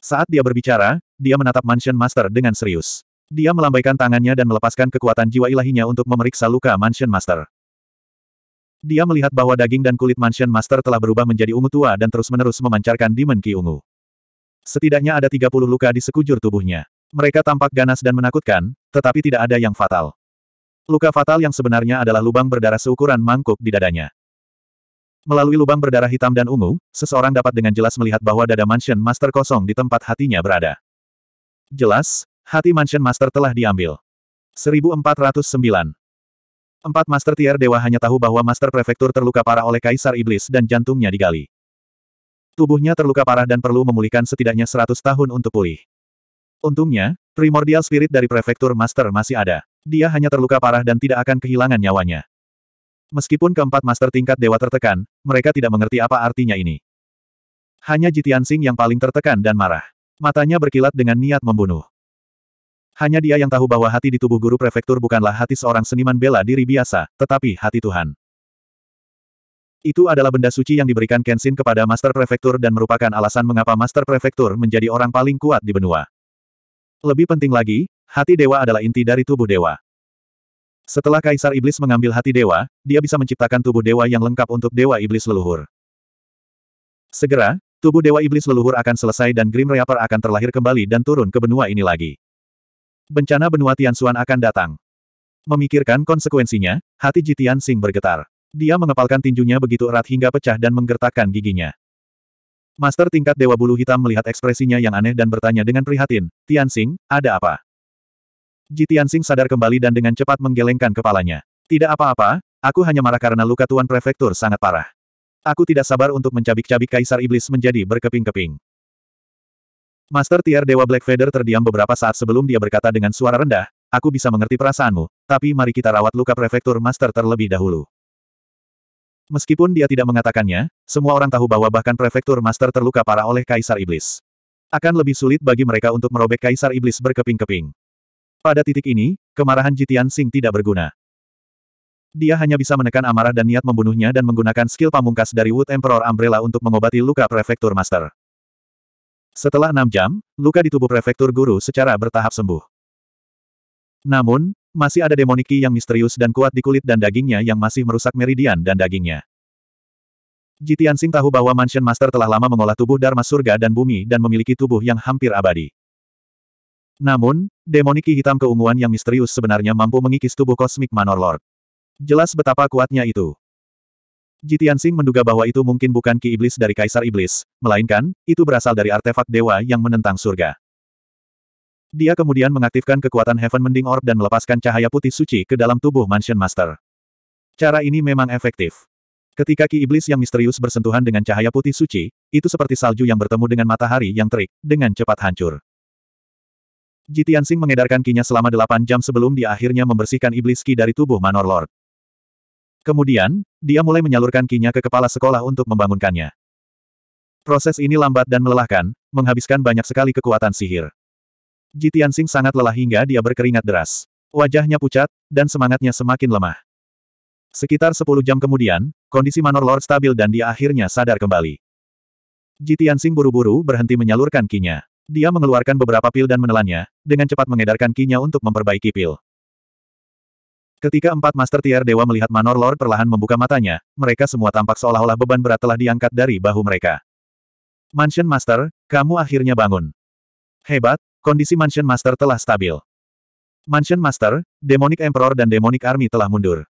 Saat dia berbicara, dia menatap Mansion Master dengan serius. Dia melambaikan tangannya dan melepaskan kekuatan jiwa ilahinya untuk memeriksa luka Mansion Master. Dia melihat bahwa daging dan kulit Mansion Master telah berubah menjadi ungu tua dan terus-menerus memancarkan Demon Ki ungu. Setidaknya ada 30 luka di sekujur tubuhnya. Mereka tampak ganas dan menakutkan, tetapi tidak ada yang fatal. Luka fatal yang sebenarnya adalah lubang berdarah seukuran mangkuk di dadanya. Melalui lubang berdarah hitam dan ungu, seseorang dapat dengan jelas melihat bahwa dada Mansion Master kosong di tempat hatinya berada. Jelas, Hati Mansion Master telah diambil. 1409. Empat Master Tier Dewa hanya tahu bahwa Master Prefektur terluka parah oleh Kaisar Iblis dan jantungnya digali. Tubuhnya terluka parah dan perlu memulihkan setidaknya 100 tahun untuk pulih. Untungnya, primordial spirit dari Prefektur Master masih ada. Dia hanya terluka parah dan tidak akan kehilangan nyawanya. Meskipun keempat Master tingkat Dewa tertekan, mereka tidak mengerti apa artinya ini. Hanya Jitian Sing yang paling tertekan dan marah. Matanya berkilat dengan niat membunuh. Hanya dia yang tahu bahwa hati di tubuh guru prefektur bukanlah hati seorang seniman bela diri biasa, tetapi hati Tuhan. Itu adalah benda suci yang diberikan Kenshin kepada Master Prefektur dan merupakan alasan mengapa Master Prefektur menjadi orang paling kuat di benua. Lebih penting lagi, hati dewa adalah inti dari tubuh dewa. Setelah Kaisar Iblis mengambil hati dewa, dia bisa menciptakan tubuh dewa yang lengkap untuk dewa iblis leluhur. Segera, tubuh dewa iblis leluhur akan selesai dan Grim Reaper akan terlahir kembali dan turun ke benua ini lagi. Bencana benua Tianxuan akan datang. Memikirkan konsekuensinya, hati Jitian Sing bergetar. Dia mengepalkan tinjunya begitu erat hingga pecah dan menggertakkan giginya. Master tingkat Dewa Bulu Hitam melihat ekspresinya yang aneh dan bertanya dengan prihatin, Tian Sing, ada apa? Jitian Sing sadar kembali dan dengan cepat menggelengkan kepalanya. Tidak apa-apa, aku hanya marah karena luka Tuan Prefektur sangat parah. Aku tidak sabar untuk mencabik-cabik Kaisar Iblis menjadi berkeping-keping. Master Tier Dewa Black Feather terdiam beberapa saat sebelum dia berkata dengan suara rendah, aku bisa mengerti perasaanmu, tapi mari kita rawat luka prefektur Master terlebih dahulu. Meskipun dia tidak mengatakannya, semua orang tahu bahwa bahkan prefektur master terluka parah oleh Kaisar Iblis. Akan lebih sulit bagi mereka untuk merobek Kaisar Iblis berkeping-keping. Pada titik ini, kemarahan Jitian Sing tidak berguna. Dia hanya bisa menekan amarah dan niat membunuhnya dan menggunakan skill pamungkas dari Wood Emperor Umbrella untuk mengobati luka prefektur master. Setelah enam jam, luka di tubuh prefektur guru secara bertahap sembuh. Namun, masih ada demoniki yang misterius dan kuat di kulit dan dagingnya yang masih merusak meridian dan dagingnya. Jitian Sing tahu bahwa Mansion Master telah lama mengolah tubuh Dharma surga dan bumi dan memiliki tubuh yang hampir abadi. Namun, demoniki hitam keunguan yang misterius sebenarnya mampu mengikis tubuh kosmik Manor Lord. Jelas betapa kuatnya itu. Jitian Sing menduga bahwa itu mungkin bukan ki iblis dari Kaisar Iblis, melainkan, itu berasal dari artefak dewa yang menentang surga. Dia kemudian mengaktifkan kekuatan Heaven Mending Orb dan melepaskan cahaya putih suci ke dalam tubuh Mansion Master. Cara ini memang efektif. Ketika ki iblis yang misterius bersentuhan dengan cahaya putih suci, itu seperti salju yang bertemu dengan matahari yang terik, dengan cepat hancur. Jitian Sing mengedarkan kinya selama delapan jam sebelum dia akhirnya membersihkan iblis ki dari tubuh Manor Lord. Kemudian, dia mulai menyalurkan kinya ke kepala sekolah untuk membangunkannya. Proses ini lambat dan melelahkan, menghabiskan banyak sekali kekuatan sihir. Ji sangat lelah hingga dia berkeringat deras. Wajahnya pucat, dan semangatnya semakin lemah. Sekitar 10 jam kemudian, kondisi Manor Lord stabil dan dia akhirnya sadar kembali. Ji buru-buru berhenti menyalurkan kinya. Dia mengeluarkan beberapa pil dan menelannya, dengan cepat mengedarkan kinya untuk memperbaiki pil. Ketika empat Master Tier Dewa melihat Manor Lord perlahan membuka matanya, mereka semua tampak seolah-olah beban berat telah diangkat dari bahu mereka. Mansion Master, kamu akhirnya bangun. Hebat, kondisi Mansion Master telah stabil. Mansion Master, Demonic Emperor dan Demonic Army telah mundur.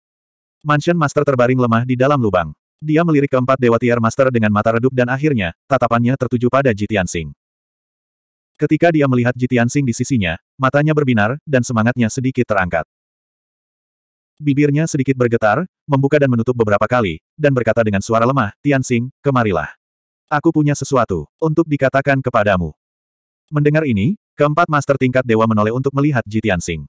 Mansion Master terbaring lemah di dalam lubang. Dia melirik keempat Dewa Tier Master dengan mata redup dan akhirnya, tatapannya tertuju pada Jitian Sing. Ketika dia melihat Jitian Sing di sisinya, matanya berbinar, dan semangatnya sedikit terangkat. Bibirnya sedikit bergetar, membuka dan menutup beberapa kali, dan berkata dengan suara lemah, Tianxing, kemarilah. Aku punya sesuatu, untuk dikatakan kepadamu. Mendengar ini, keempat master tingkat dewa menoleh untuk melihat Ji Tianxing.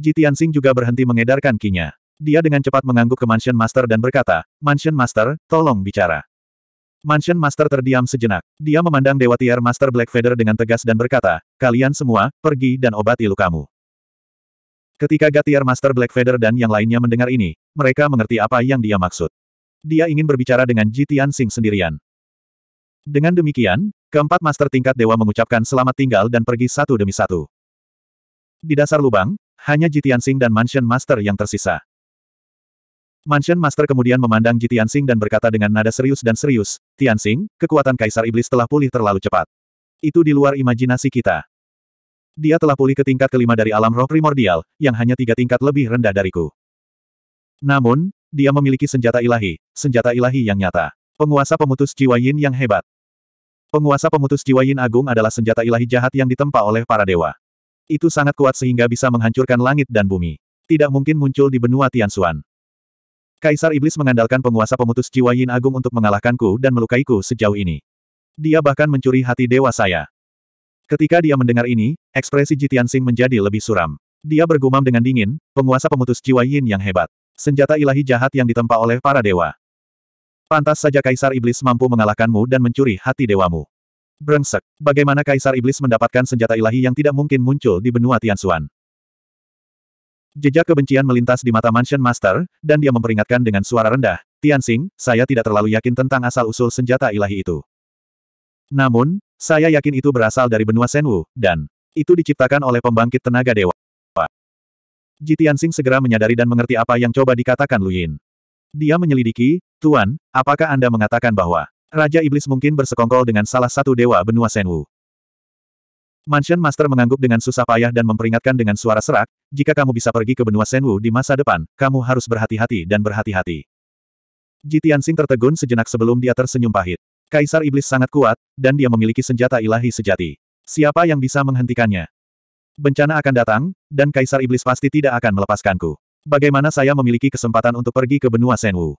Ji Tianxing juga berhenti mengedarkan kinya. Dia dengan cepat mengangguk ke Mansion Master dan berkata, Mansion Master, tolong bicara. Mansion Master terdiam sejenak. Dia memandang Dewa Tier Master Black Feather dengan tegas dan berkata, kalian semua, pergi dan obati lukamu. Ketika Gatier Master Black Feather dan yang lainnya mendengar ini, mereka mengerti apa yang dia maksud. Dia ingin berbicara dengan Ji Sing sendirian. Dengan demikian, keempat master tingkat dewa mengucapkan selamat tinggal dan pergi satu demi satu. Di dasar lubang, hanya Ji Sing dan Mansion Master yang tersisa. Mansion Master kemudian memandang Ji Sing dan berkata dengan nada serius dan serius, Tian Tianxing, kekuatan Kaisar Iblis telah pulih terlalu cepat. Itu di luar imajinasi kita dia telah pulih ke tingkat kelima dari alam roh primordial, yang hanya tiga tingkat lebih rendah dariku. Namun, dia memiliki senjata ilahi, senjata ilahi yang nyata. Penguasa pemutus jiwa yin yang hebat. Penguasa pemutus jiwa yin agung adalah senjata ilahi jahat yang ditempa oleh para dewa. Itu sangat kuat sehingga bisa menghancurkan langit dan bumi. Tidak mungkin muncul di benua Tianxuan. Kaisar Iblis mengandalkan penguasa pemutus jiwa yin agung untuk mengalahkanku dan melukaiku sejauh ini. Dia bahkan mencuri hati dewa saya. Ketika dia mendengar ini, ekspresi Jitian Sing menjadi lebih suram. Dia bergumam dengan dingin, penguasa pemutus jiwa yin yang hebat. Senjata ilahi jahat yang ditempa oleh para dewa. Pantas saja Kaisar Iblis mampu mengalahkanmu dan mencuri hati dewamu. Brengsek, bagaimana Kaisar Iblis mendapatkan senjata ilahi yang tidak mungkin muncul di benua Tianxuan? Jejak kebencian melintas di mata Mansion Master, dan dia memperingatkan dengan suara rendah, Tianxing, saya tidak terlalu yakin tentang asal-usul senjata ilahi itu. Namun, saya yakin itu berasal dari benua Senwu, dan itu diciptakan oleh pembangkit tenaga dewa. Jitiansing segera menyadari dan mengerti apa yang coba dikatakan Lu Yin. Dia menyelidiki, Tuan, apakah Anda mengatakan bahwa Raja Iblis mungkin bersekongkol dengan salah satu dewa benua Senwu? Mansion Master mengangguk dengan susah payah dan memperingatkan dengan suara serak, jika kamu bisa pergi ke benua Senwu di masa depan, kamu harus berhati-hati dan berhati-hati. Jitiansing tertegun sejenak sebelum dia tersenyum pahit. Kaisar Iblis sangat kuat, dan dia memiliki senjata ilahi sejati. Siapa yang bisa menghentikannya? Bencana akan datang, dan Kaisar Iblis pasti tidak akan melepaskanku. Bagaimana saya memiliki kesempatan untuk pergi ke benua Senwu?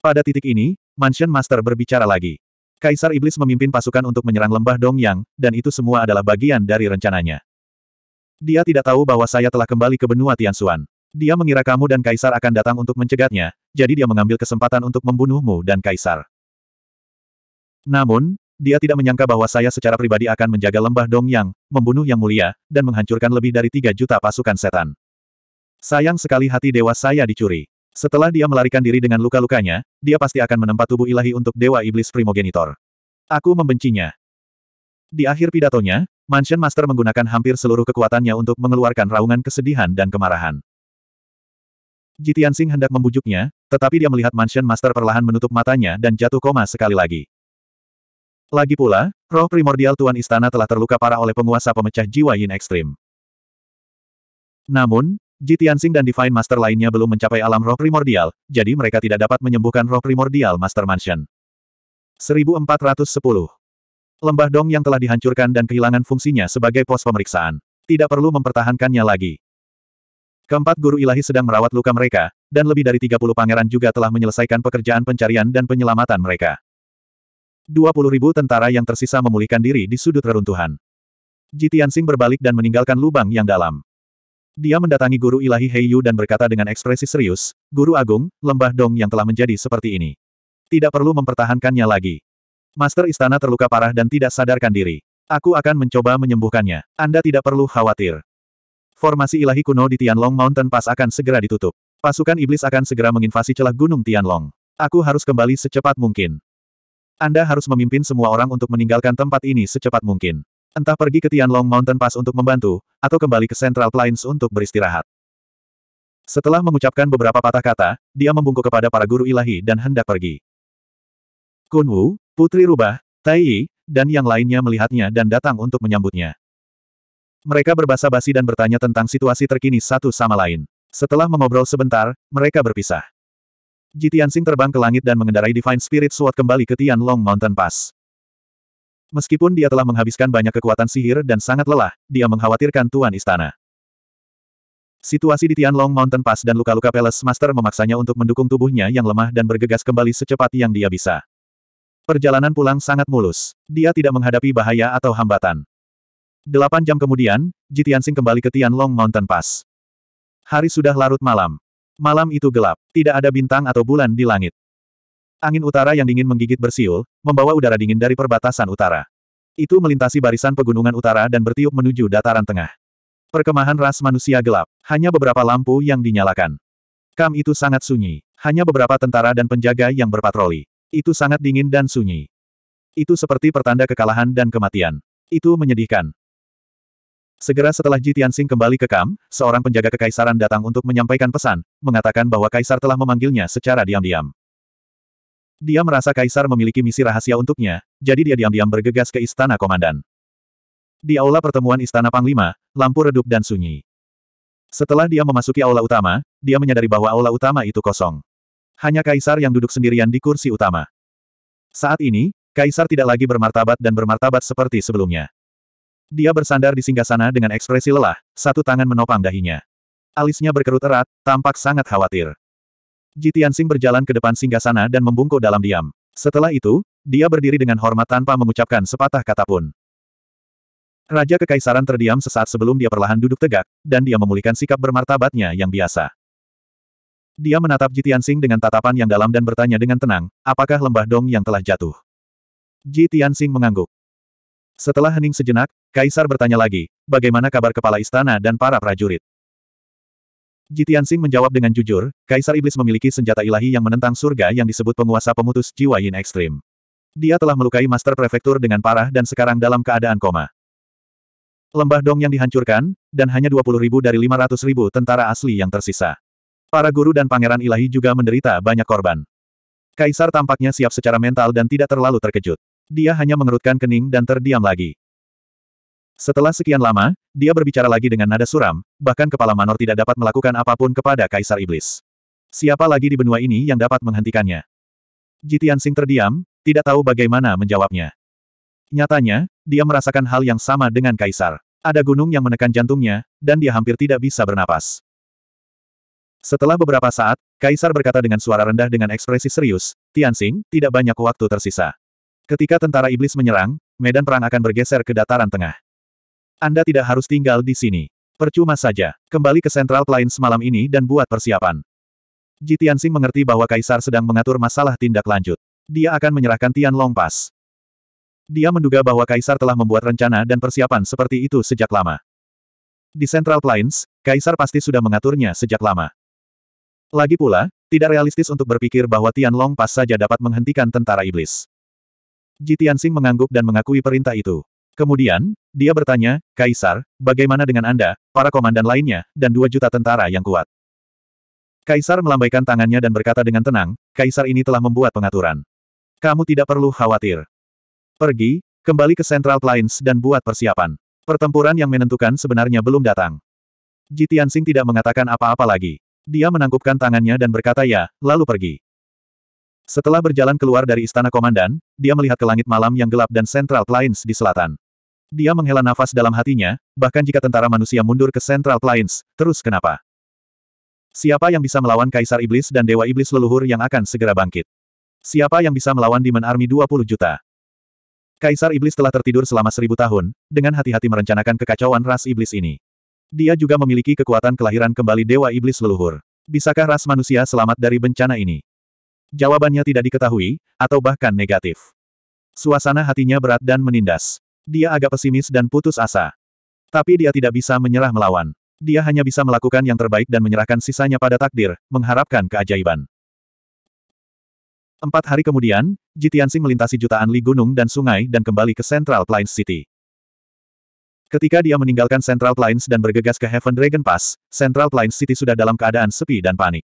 Pada titik ini, Mansion Master berbicara lagi. Kaisar Iblis memimpin pasukan untuk menyerang lembah Dongyang, dan itu semua adalah bagian dari rencananya. Dia tidak tahu bahwa saya telah kembali ke benua Tianxuan. Dia mengira kamu dan Kaisar akan datang untuk mencegatnya, jadi dia mengambil kesempatan untuk membunuhmu dan Kaisar. Namun, dia tidak menyangka bahwa saya secara pribadi akan menjaga lembah Dongyang, membunuh Yang Mulia, dan menghancurkan lebih dari tiga juta pasukan setan. Sayang sekali hati dewa saya dicuri. Setelah dia melarikan diri dengan luka-lukanya, dia pasti akan menempat tubuh ilahi untuk dewa iblis primogenitor. Aku membencinya. Di akhir pidatonya, Mansion Master menggunakan hampir seluruh kekuatannya untuk mengeluarkan raungan kesedihan dan kemarahan. Jitian Singh hendak membujuknya, tetapi dia melihat Mansion Master perlahan menutup matanya dan jatuh koma sekali lagi. Lagi pula, roh primordial Tuan Istana telah terluka parah oleh penguasa pemecah jiwa Yin Ekstrim. Namun, Ji Tianxing dan Divine Master lainnya belum mencapai alam roh primordial, jadi mereka tidak dapat menyembuhkan roh primordial Master Mansion. 1410. Lembah Dong yang telah dihancurkan dan kehilangan fungsinya sebagai pos pemeriksaan. Tidak perlu mempertahankannya lagi. Keempat guru ilahi sedang merawat luka mereka, dan lebih dari 30 pangeran juga telah menyelesaikan pekerjaan pencarian dan penyelamatan mereka. 20 ribu tentara yang tersisa memulihkan diri di sudut reruntuhan. Jitiansing berbalik dan meninggalkan lubang yang dalam. Dia mendatangi guru ilahi Heiyu dan berkata dengan ekspresi serius, Guru Agung, lembah dong yang telah menjadi seperti ini. Tidak perlu mempertahankannya lagi. Master Istana terluka parah dan tidak sadarkan diri. Aku akan mencoba menyembuhkannya. Anda tidak perlu khawatir. Formasi ilahi kuno di Tianlong Mountain Pass akan segera ditutup. Pasukan iblis akan segera menginvasi celah gunung Tianlong. Aku harus kembali secepat mungkin. Anda harus memimpin semua orang untuk meninggalkan tempat ini secepat mungkin. Entah pergi ke Tianlong Mountain Pass untuk membantu, atau kembali ke Central Plains untuk beristirahat. Setelah mengucapkan beberapa patah kata, dia membungkuk kepada para guru ilahi dan hendak pergi. Kun Wu, Putri Rubah, Tai Yi, dan yang lainnya melihatnya dan datang untuk menyambutnya. Mereka berbahasa basi dan bertanya tentang situasi terkini satu sama lain. Setelah mengobrol sebentar, mereka berpisah. Sing terbang ke langit dan mengendarai Divine Spirit Sword kembali ke Tian Long Mountain Pass. Meskipun dia telah menghabiskan banyak kekuatan sihir dan sangat lelah, dia mengkhawatirkan Tuan Istana. Situasi di Tian Long Mountain Pass dan luka-luka Palace Master memaksanya untuk mendukung tubuhnya yang lemah dan bergegas kembali secepat yang dia bisa. Perjalanan pulang sangat mulus. Dia tidak menghadapi bahaya atau hambatan. Delapan jam kemudian, Sing kembali ke Tian Long Mountain Pass. Hari sudah larut malam. Malam itu gelap, tidak ada bintang atau bulan di langit. Angin utara yang dingin menggigit bersiul, membawa udara dingin dari perbatasan utara. Itu melintasi barisan pegunungan utara dan bertiup menuju dataran tengah. Perkemahan ras manusia gelap, hanya beberapa lampu yang dinyalakan. Kam itu sangat sunyi, hanya beberapa tentara dan penjaga yang berpatroli. Itu sangat dingin dan sunyi. Itu seperti pertanda kekalahan dan kematian. Itu menyedihkan. Segera setelah Ji Tianxing kembali ke Kam, seorang penjaga kekaisaran datang untuk menyampaikan pesan, mengatakan bahwa kaisar telah memanggilnya secara diam-diam. Dia merasa kaisar memiliki misi rahasia untuknya, jadi dia diam-diam bergegas ke istana komandan. Di aula pertemuan istana Panglima, lampu redup dan sunyi. Setelah dia memasuki aula utama, dia menyadari bahwa aula utama itu kosong. Hanya kaisar yang duduk sendirian di kursi utama. Saat ini, kaisar tidak lagi bermartabat dan bermartabat seperti sebelumnya. Dia bersandar di singgah sana dengan ekspresi lelah, satu tangan menopang dahinya. Alisnya berkerut erat, tampak sangat khawatir. Jitiansing berjalan ke depan singgah sana dan membungkuk dalam diam. Setelah itu, dia berdiri dengan hormat tanpa mengucapkan sepatah kata pun. Raja Kekaisaran terdiam sesaat sebelum dia perlahan duduk tegak, dan dia memulihkan sikap bermartabatnya yang biasa. Dia menatap Jitiansing dengan tatapan yang dalam dan bertanya dengan tenang, apakah lembah dong yang telah jatuh? Jitiansing mengangguk. Setelah hening sejenak, Kaisar bertanya lagi, bagaimana kabar kepala istana dan para prajurit? Jitian Jitiansing menjawab dengan jujur, Kaisar Iblis memiliki senjata ilahi yang menentang surga yang disebut penguasa pemutus jiwa Yin Ekstrim. Dia telah melukai Master Prefektur dengan parah dan sekarang dalam keadaan koma. Lembah Dong yang dihancurkan, dan hanya 20 ribu dari 500 ribu tentara asli yang tersisa. Para guru dan pangeran ilahi juga menderita banyak korban. Kaisar tampaknya siap secara mental dan tidak terlalu terkejut. Dia hanya mengerutkan kening dan terdiam lagi. Setelah sekian lama, dia berbicara lagi dengan nada suram, bahkan kepala Manor tidak dapat melakukan apapun kepada Kaisar Iblis. Siapa lagi di benua ini yang dapat menghentikannya? Jitian Sing terdiam, tidak tahu bagaimana menjawabnya. Nyatanya, dia merasakan hal yang sama dengan Kaisar. Ada gunung yang menekan jantungnya, dan dia hampir tidak bisa bernapas. Setelah beberapa saat, Kaisar berkata dengan suara rendah dengan ekspresi serius, Tian Sing, tidak banyak waktu tersisa. Ketika tentara iblis menyerang, medan perang akan bergeser ke dataran tengah. Anda tidak harus tinggal di sini. Percuma saja. Kembali ke Central Plains malam ini dan buat persiapan. Jitiansing mengerti bahwa Kaisar sedang mengatur masalah tindak lanjut. Dia akan menyerahkan Tian Long Pass. Dia menduga bahwa Kaisar telah membuat rencana dan persiapan seperti itu sejak lama. Di Central Plains, Kaisar pasti sudah mengaturnya sejak lama. Lagi pula, tidak realistis untuk berpikir bahwa Tian Long Pass saja dapat menghentikan tentara iblis. Ji Tianxing mengangguk dan mengakui perintah itu. Kemudian, dia bertanya, Kaisar, bagaimana dengan Anda, para komandan lainnya, dan dua juta tentara yang kuat? Kaisar melambaikan tangannya dan berkata dengan tenang, Kaisar ini telah membuat pengaturan. Kamu tidak perlu khawatir. Pergi, kembali ke Central Plains dan buat persiapan. Pertempuran yang menentukan sebenarnya belum datang. Ji Tianxing tidak mengatakan apa-apa lagi. Dia menangkupkan tangannya dan berkata ya, lalu pergi. Setelah berjalan keluar dari istana komandan, dia melihat ke langit malam yang gelap dan Central Plains di selatan. Dia menghela nafas dalam hatinya, bahkan jika tentara manusia mundur ke Central Plains, terus kenapa? Siapa yang bisa melawan Kaisar Iblis dan Dewa Iblis leluhur yang akan segera bangkit? Siapa yang bisa melawan Demon Army 20 juta? Kaisar Iblis telah tertidur selama seribu tahun, dengan hati-hati merencanakan kekacauan ras Iblis ini. Dia juga memiliki kekuatan kelahiran kembali Dewa Iblis leluhur. Bisakah ras manusia selamat dari bencana ini? Jawabannya tidak diketahui, atau bahkan negatif. Suasana hatinya berat dan menindas. Dia agak pesimis dan putus asa. Tapi dia tidak bisa menyerah melawan. Dia hanya bisa melakukan yang terbaik dan menyerahkan sisanya pada takdir, mengharapkan keajaiban. Empat hari kemudian, Jitiansing melintasi jutaan li gunung dan sungai dan kembali ke Central Plains City. Ketika dia meninggalkan Central Plains dan bergegas ke Heaven Dragon Pass, Central Plains City sudah dalam keadaan sepi dan panik.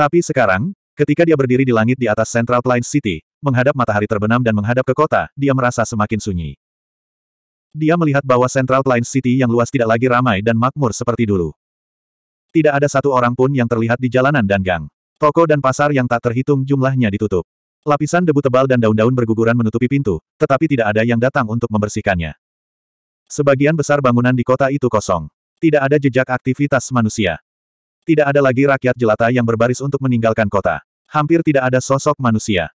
Tapi sekarang, ketika dia berdiri di langit di atas Central Plains City, menghadap matahari terbenam dan menghadap ke kota, dia merasa semakin sunyi. Dia melihat bahwa Central Plains City yang luas tidak lagi ramai dan makmur seperti dulu. Tidak ada satu orang pun yang terlihat di jalanan dan gang. Toko dan pasar yang tak terhitung jumlahnya ditutup. Lapisan debu tebal dan daun-daun berguguran menutupi pintu, tetapi tidak ada yang datang untuk membersihkannya. Sebagian besar bangunan di kota itu kosong. Tidak ada jejak aktivitas manusia. Tidak ada lagi rakyat jelata yang berbaris untuk meninggalkan kota. Hampir tidak ada sosok manusia.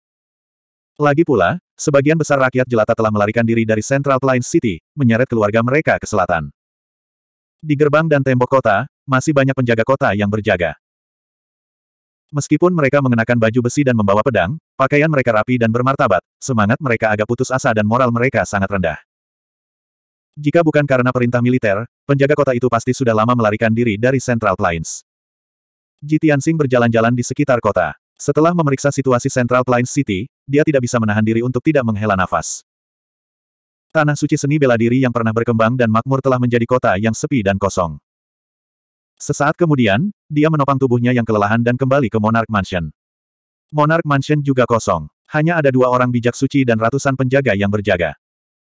Lagi pula, sebagian besar rakyat jelata telah melarikan diri dari Central Plains City, menyeret keluarga mereka ke selatan. Di gerbang dan tembok kota, masih banyak penjaga kota yang berjaga. Meskipun mereka mengenakan baju besi dan membawa pedang, pakaian mereka rapi dan bermartabat, semangat mereka agak putus asa dan moral mereka sangat rendah. Jika bukan karena perintah militer, penjaga kota itu pasti sudah lama melarikan diri dari Central Plains. Ji Tianxing berjalan-jalan di sekitar kota. Setelah memeriksa situasi Central Plains City, dia tidak bisa menahan diri untuk tidak menghela nafas. Tanah suci seni bela diri yang pernah berkembang dan makmur telah menjadi kota yang sepi dan kosong. Sesaat kemudian, dia menopang tubuhnya yang kelelahan dan kembali ke Monarch Mansion. Monarch Mansion juga kosong. Hanya ada dua orang bijak suci dan ratusan penjaga yang berjaga.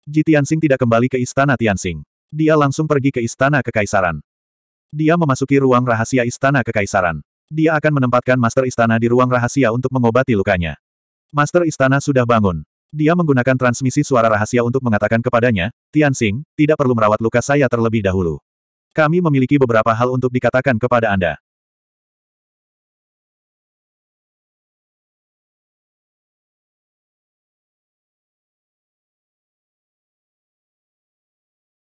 Ji Tianxing tidak kembali ke istana Tianxing. Dia langsung pergi ke istana kekaisaran. Dia memasuki ruang rahasia istana kekaisaran. Dia akan menempatkan master istana di ruang rahasia untuk mengobati lukanya. Master istana sudah bangun. Dia menggunakan transmisi suara rahasia untuk mengatakan kepadanya, Tianxing, tidak perlu merawat luka saya terlebih dahulu. Kami memiliki beberapa hal untuk dikatakan kepada Anda.